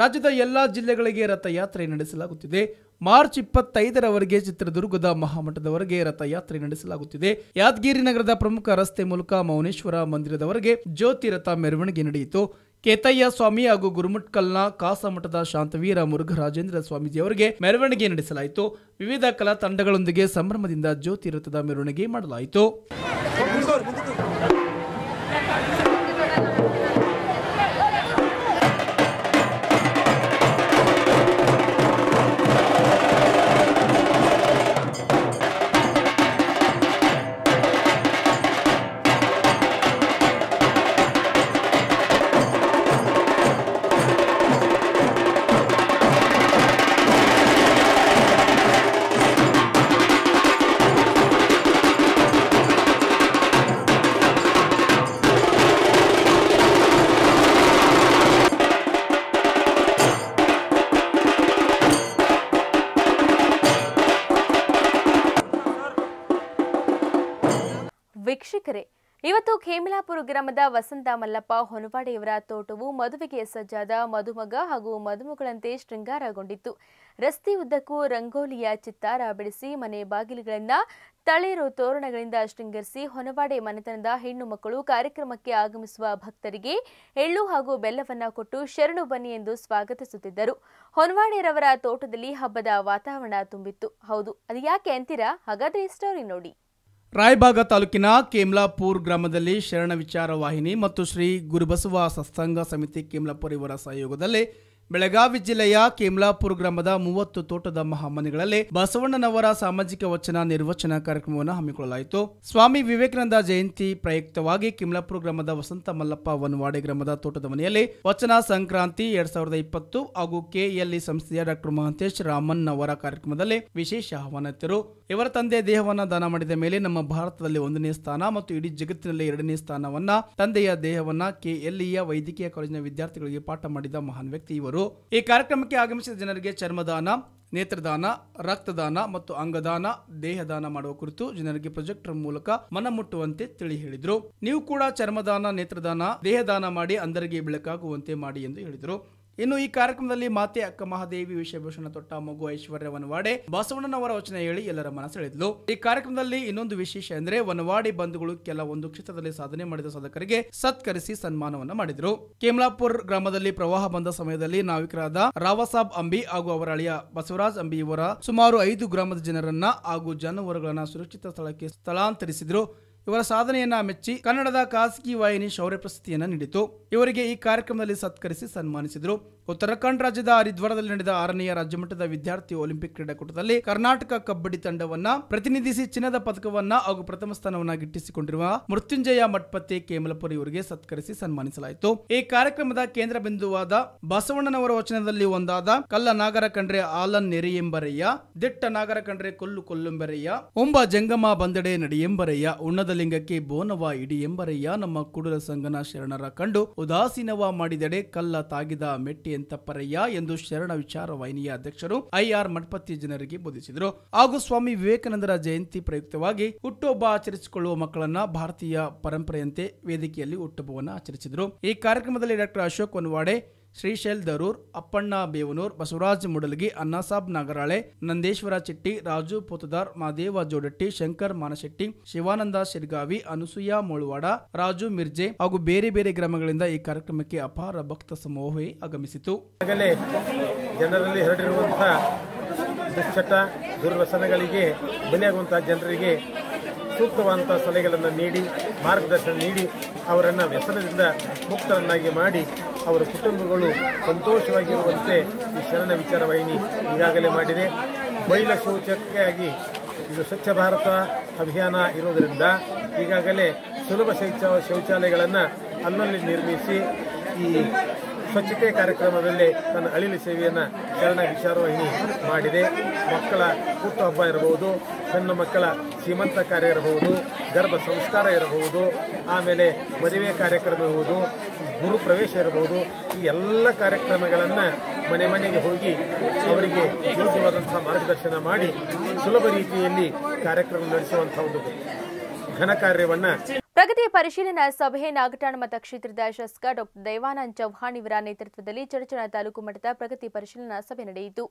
B: ರಾಜ್ಯದ ಎಲ್ಲಾ ಜಿಲ್ಲೆಗಳಿಗೆ ರಥಯಾತ್ರೆ ನಡೆಸಲಾಗುತ್ತಿದೆ ಮಾರ್ಚ್ ಇಪ್ಪತ್ತೈದರವರೆಗೆ ಚಿತ್ರದುರ್ಗದ ಮಹಾಮಠದವರೆಗೆ ರಥಯಾತ್ರೆ ನಡೆಸಲಾಗುತ್ತಿದೆ ಯಾದಗಿರಿ ನಗರದ ಪ್ರಮುಖ ರಸ್ತೆ ಮೂಲಕ ಮೌನೇಶ್ವರ ಮಂದಿರದವರೆಗೆ ಜ್ಯೋತಿ ರಥ ಮೆರವಣಿಗೆ ನಡೆಯಿತು ಕೇತಯ್ಯ ಸ್ವಾಮಿ ಹಾಗೂ ಗುರುಮಟ್ಕಲ್ನ ಕಾಸಮಠದ ಶಾಂತವೀರ ಮುರುಘರಾಜೇಂದ್ರ ಸ್ವಾಮೀಜಿ ಅವರಿಗೆ ಮೆರವಣಿಗೆ ನಡೆಸಲಾಯಿತು ವಿವಿಧ ಕಲಾ ತಂಡಗಳೊಂದಿಗೆ ಸಂಭ್ರಮದಿಂದ ಜ್ಯೋತಿ ರಥದ ಮೆರವಣಿಗೆ ಮಾಡಲಾಯಿತು
A: ಗ್ರಾಮದ ವಸಂತ ಮಲ್ಲಪ್ಪ ಹೊನವಾಡೆಯವರ ತೋಟವು ಮದುವೆಗೆ ಸಜ್ಜಾದ ಮದುಮಗ ಹಾಗೂ ಮದುಮಗಳಂತೆ ಶೃಂಗಾರಗೊಂಡಿತ್ತು ರಸ್ತೆ ಉದ್ದಕ್ಕೂ ರಂಗೋಲಿಯ ಚಿತ್ತಾರ ಬೆಳೆಸಿ ಮನೆ ಬಾಗಿಲುಗಳನ್ನು ತಳಿರು ತೋರಣಗಳಿಂದ ಶೃಂಗರಿಸಿ ಹೊನವಾಡೆ ಮನೆತನದ ಹೆಣ್ಣು ಮಕ್ಕಳು ಕಾರ್ಯಕ್ರಮಕ್ಕೆ ಆಗಮಿಸುವ ಭಕ್ತರಿಗೆ ಎಳ್ಳು ಹಾಗೂ ಬೆಲ್ಲವನ್ನ ಕೊಟ್ಟು ಶರಣು ಬನ್ನಿ ಎಂದು ಸ್ವಾಗತಿಸುತ್ತಿದ್ದರು ಹೊನವಾಡೆಯರವರ ತೋಟದಲ್ಲಿ ಹಬ್ಬದ ವಾತಾವರಣ ತುಂಬಿತ್ತು ಹೌದು ಅದು ಯಾಕೆ ಅಂತೀರಾ ಹಾಗಾದ್ರೆ ಸ್ಟೋರಿ ನೋಡಿ
B: ರಾಯಬಾಗ ತಾಲೂಕಿನ ಕೇಮ್ಲಾಪುರ್ ಗ್ರಾಮದಲ್ಲಿ ಶರಣ ವಿಚಾರ ವಾಹಿನಿ ಮತ್ತು ಶ್ರೀ ಗುರುಬಸವ ಸತ್ಸಂಗ ಸಮಿತಿ ಕೇಮ್ಲಾಪುರ್ ಇವರ ಸಹಯೋಗದಲ್ಲಿ ಬೆಳಗಾವಿ ಜಿಲ್ಲೆಯ ಕೇಮ್ಲಾಪುರ ಗ್ರಾಮದ ಮೂವತ್ತು ತೋಟದ ಮಹಾಮನೆಗಳಲ್ಲಿ ಬಸವಣ್ಣನವರ ಸಾಮಾಜಿಕ ವಚನ ನಿರ್ವಚನ ಕಾರ್ಯಕ್ರಮವನ್ನು ಹಮ್ಮಿಕೊಳ್ಳಲಾಯಿತು ಸ್ವಾಮಿ ವಿವೇಕಾನಂದ ಜಯಂತಿ ಪ್ರಯುಕ್ತವಾಗಿ ಕಿಮ್ಲಾಪುರ ಗ್ರಾಮದ ವಸಂತ ಮಲ್ಲಪ್ಪ ವನ್ವಾಡೆ ಗ್ರಾಮದ ತೋಟದ ಮನೆಯಲ್ಲಿ ವಚನ ಸಂಕ್ರಾಂತಿ ಎರಡ್ ಸಾವಿರದ ಇಪ್ಪತ್ತು ಹಾಗೂ ಕೆಎಲ್ಇ ಸಂಸ್ಥೆಯ ಡಾಕ್ಟರ್ ಮಹಂತೇಶ್ ರಾಮನ್ ಅವರ ಕಾರ್ಯಕ್ರಮದಲ್ಲಿ ವಿಶೇಷ ಆಹ್ವಾನಿತರು ಇವರ ತಂದೆ ದೇಹವನ್ನು ದಾನ ಮಾಡಿದ ಮೇಲೆ ನಮ್ಮ ಭಾರತದಲ್ಲಿ ಒಂದನೇ ಸ್ಥಾನ ಮತ್ತು ಇಡೀ ಜಗತ್ತಿನಲ್ಲಿ ಎರಡನೇ ಸ್ಥಾನವನ್ನ ತಂದೆಯ ದೇಹವನ್ನ ಕೆಎಲ್ಇಯ ವೈದ್ಯಕೀಯ ಕಾಲೇಜಿನ ವಿದ್ಯಾರ್ಥಿಗಳಿಗೆ ಪಾಠ ಮಾಡಿದ ಮಹಾನ್ ವ್ಯಕ್ತಿ ಇವರು ಈ ಕಾರ್ಯಕ್ರಮಕ್ಕೆ ಆಗಮಿಸಿದ ಜನರಿಗೆ ಚರ್ಮದಾನ ನೇತ್ರದಾನ ರಕ್ತದಾನ ಮತ್ತು ಅಂಗದಾನ ದೇಹದಾನ ಮಾಡುವ ಕುರಿತು ಜನರಿಗೆ ಪ್ರೊಜೆಕ್ಟರ್ ಮೂಲಕ ಮನ ಮುಟ್ಟುವಂತೆ ತಿಳಿ ಹೇಳಿದರು ನೀವು ಕೂಡ ಚರ್ಮದಾನ ನೇತ್ರದಾನ ದೇಹದಾನ ಮಾಡಿ ಅಂದರಿಗೆ ಬೆಳಕಾಗುವಂತೆ ಮಾಡಿ ಎಂದು ಹೇಳಿದರು ಇನ್ನು ಈ ಕಾರ್ಯಕ್ರಮದಲ್ಲಿ ಮಾತೆ ಅಕ್ಕ ಮಹಾದೇವಿ ವಿಶ್ವಭೂಷಣ ತೊಟ್ಟ ಮಗು ಐಶ್ವರ್ಯ ವನವಾಡೆ ಬಸವಣ್ಣನವರ ವಚನ ಹೇಳಿ ಎಲ್ಲರ ಮನಸೆಳೆದ್ಲು ಈ ಕಾರ್ಯಕ್ರಮದಲ್ಲಿ ಇನ್ನೊಂದು ವಿಶೇಷ ಎಂದರೆ ವನವಾಡಿ ಬಂಧುಗಳು ಕೆಲ ಒಂದು ಕ್ಷೇತ್ರದಲ್ಲಿ ಸಾಧನೆ ಮಾಡಿದ ಸಾಧಕರಿಗೆ ಸತ್ಕರಿಸಿ ಸನ್ಮಾನವನ್ನ ಮಾಡಿದರು ಕೇಮಲಾಪುರ್ ಗ್ರಾಮದಲ್ಲಿ ಪ್ರವಾಹ ಬಂದ ಸಮಯದಲ್ಲಿ ನಾವಿಕರಾದ ರಾವಸಾಬ್ ಅಂಬಿ ಹಾಗೂ ಅವರ ಅಳಿಯ ಬಸವರಾಜ್ ಅಂಬಿ ಇವರ ಸುಮಾರು ಐದು ಗ್ರಾಮದ ಜನರನ್ನ ಹಾಗೂ ಜಾನುವಾರುಗಳನ್ನ ಸುರಕ್ಷಿತ ಸ್ಥಳಕ್ಕೆ ಸ್ಥಳಾಂತರಿಸಿದರು ಇವರ ಸಾಧನೆಯನ್ನ ಮೆಚ್ಚಿ ಕನ್ನಡದ ಖಾಸಗಿ ವಾಹಿನಿ ಶೌರ್ಯ ಪ್ರಶಸ್ತಿಯನ್ನು ನೀಡಿತು ಇವರಿಗೆ ಈ ಕಾರ್ಯಕ್ರಮದಲ್ಲಿ ಸತ್ಕರಿಸಿ ಸನ್ಮಾನಿಸಿದರು ಉತ್ತರಾಖಂಡ್ ರಾಜ್ಯದ ಹರಿದ್ವಾರದಲ್ಲಿ ನಡೆದ ಆರನೆಯ ರಾಜ್ಯಮಟ್ಟದ ವಿದ್ಯಾರ್ಥಿ ಒಲಿಂಪಿಕ್ ಕ್ರೀಡಾಕೂಟದಲ್ಲಿ ಕರ್ನಾಟಕ ಕಬಡ್ಡಿ ತಂಡವನ್ನ ಪ್ರತಿನಿಧಿಸಿ ಚಿನ್ನದ ಪದಕವನ್ನ ಹಾಗೂ ಪ್ರಥಮ ಸ್ಥಾನವನ್ನ ಗಿಟ್ಟಿಸಿಕೊಂಡಿರುವ ಮೃತ್ಯುಂಜಯ ಮಠಪತಿ ಕೇಮಲಪುರಿ ಇವರಿಗೆ ಸತ್ಕರಿಸಿ ಸನ್ಮಾನಿಸಲಾಯಿತು ಈ ಕಾರ್ಯಕ್ರಮದ ಕೇಂದ್ರ ಬಿಂದುವಾದ ಬಸವಣ್ಣನವರ ವಚನದಲ್ಲಿ ಒಂದಾದ ಕಲ್ಲ ನಾಗರ ಕಂಡ್ರೆ ಆಲನ್ ನೆರೆಯೆಂಬರಯ್ಯ ದಿಟ್ಟ ನಾಗರ ಕಂಡ್ರೆ ಕೊಲ್ಲು ಕೊಲ್ಲುಂಬರಯ್ಯ ಒಂಬ ಜಂಗಮ ಬಂದಡೆ ನಡೆಯೆಂಬರಯ್ಯ ಉಣ್ಣದ ಲಿಂಗಕ್ಕೆ ಬೋನವ ಇಡಿ ಎಂಬರಯ್ಯ ನಮ್ಮ ಕುಡುರ ಸಂಗನ ಶರಣರ ಕಂಡು ಉದಾಸೀನವ ಮಾಡಿದೆಡೆ ಕಲ್ಲ ತಾಗಿದ ಮೆಟ್ಟಿ ತಪ್ಪರಯ್ಯ ಎಂದು ಶರಣ ವಿಚಾರ ವಾಹಿನಿಯ ಅಧ್ಯಕ್ಷರು ಐಆರ್ ಮಠಪತಿ ಜನರಿಗೆ ಬೋಧಿಸಿದರು ಹಾಗೂ ಸ್ವಾಮಿ ವಿವೇಕಾನಂದರ ಜಯಂತಿ ಪ್ರಯುಕ್ತವಾಗಿ ಹುಟ್ಟುಹಬ್ಬ ಆಚರಿಸಿಕೊಳ್ಳುವ ಮಕ್ಕಳನ್ನ ಭಾರತೀಯ ಪರಂಪರೆಯಂತೆ ವೇದಿಕೆಯಲ್ಲಿ ಹುಟ್ಟುಹಬ್ಬವನ್ನು ಆಚರಿಸಿದರು ಈ ಕಾರ್ಯಕ್ರಮದಲ್ಲಿ ಡಾಕ್ಟರ್ ಅಶೋಕ್ ವನವಾಡೆ ಶ್ರೀಶೈಲ್ ದರೂರ್ ಅಪ್ಪಣ್ಣ ಬೇವನೂರ್ ಬಸವರಾಜ್ ಮುಡಲ್ಗಿ ಅನ್ನಾಸಾಬ್ ನಾಗರಾಳೆ ನಂದೇಶ್ವರ ಚಿಟ್ಟಿ ರಾಜು ಪೋತದಾರ್ ಮಾದೇವ ಜೋಡಟ್ಟಿ ಶಂಕರ್ ಮಾನಶೆಟ್ಟಿ ಶಿವಾನಂದ ಶಿರ್ಗಾವಿ ಅನುಸೂಯ ಮೋಳ್ವಾಡ ರಾಜು ಮಿರ್ಜೆ ಹಾಗೂ ಬೇರೆ ಬೇರೆ ಗ್ರಾಮಗಳಿಂದ ಈ ಕಾರ್ಯಕ್ರಮಕ್ಕೆ ಅಪಾರ ಭಕ್ತ ಸಮೂಹವೇ ಆಗಮಿಸಿತು ಜನರಲ್ಲಿ ಹರಡಿರುವಂತಹ
F: ದುಶ್ಚಟ ದುರ್ವಸನಗಳಿಗೆ ಬಲಿಯಾಗುವಂತಹ ಜನರಿಗೆ ಸೂಕ್ತವಾದಂಥ ಸಲಹೆಗಳನ್ನು ನೀಡಿ ಮಾರ್ಗದರ್ಶನ ನೀಡಿ ಅವರನ್ನು ವ್ಯಸನದಿಂದ ಮುಕ್ತರನ್ನಾಗಿ ಮಾಡಿ ಅವರ ಕುಟುಂಬಗಳು ಸಂತೋಷವಾಗಿರುವಂತೆ ಈ ಶರಣ ವಿಚಾರ ವಾಹಿನಿ ಈಗಾಗಲೇ ಮಾಡಿದೆ ಮೈಲ ಶೌಚಕ್ಕಾಗಿ ಇದು ಸ್ವಚ್ಛ ಭಾರತ ಅಭಿಯಾನ ಇರುವುದರಿಂದ ಈಗಾಗಲೇ ಸುಲಭ ಶೌಚ ಶೌಚಾಲಯಗಳನ್ನು ಅಲ್ಲಲ್ಲಿ ನಿರ್ಮಿಸಿ ಈ ಸ್ವಚ್ಛತೆ ಕಾರ್ಯಕ್ರಮದಲ್ಲಿ ತನ್ನ ಅಳಿಲು ಸೇವೆಯನ್ನು ಶರಣ ವಿಚಾರವಾಹಿನಿ ಮಾಡಿದೆ ಮಕ್ಕಳ ಹುಟ್ಟುಹಬ್ಬ ಇರಬಹುದು ಸಣ್ಣ ಮಕ್ಕಳ ಸೀಮಂತ ಕಾರ್ಯ ಇರಬಹುದು ಗರ್ಭ ಸಂಸ್ಕಾರ ಇರಬಹುದು ಆಮೇಲೆ ಮದುವೆ ಕಾರ್ಯಕ್ರಮ ಇರಬಹುದು ಗುರು ಪ್ರವೇಶ ಇರಬಹುದು ಈ ಎಲ್ಲ ಕಾರ್ಯಕ್ರಮಗಳನ್ನು ಮನೆ ಮನೆಗೆ ಹೋಗಿ ಅವರಿಗೆ ಯೋಗ್ಯವಾದಂಥ ಮಾರ್ಗದರ್ಶನ ಮಾಡಿ ಸುಲಭ ರೀತಿಯಲ್ಲಿ ಕಾರ್ಯಕ್ರಮ ನಡೆಸುವಂಥ ಒಂದು ಘನ ಕಾರ್ಯವನ್ನು
A: ಪ್ರಗತಿ ಪರಿಶೀಲನಾ ಸಭೆ ನಾಗಠಾಣ ಮತ ಕ್ಷೇತ್ರದ ಶಾಸಕ ಡಾಕ್ಟರ್ ದೈವಾನಂದ್ ಚೌಹಾಣ್ ಇವರ ನೇತೃತ್ವದಲ್ಲಿ ಚಡಚಣ ತಾಲೂಕು ಮಟ್ಟದ ಪ್ರಗತಿ ಪರಿಶೀಲನಾ ಸಭೆ ನಡೆಯಿತು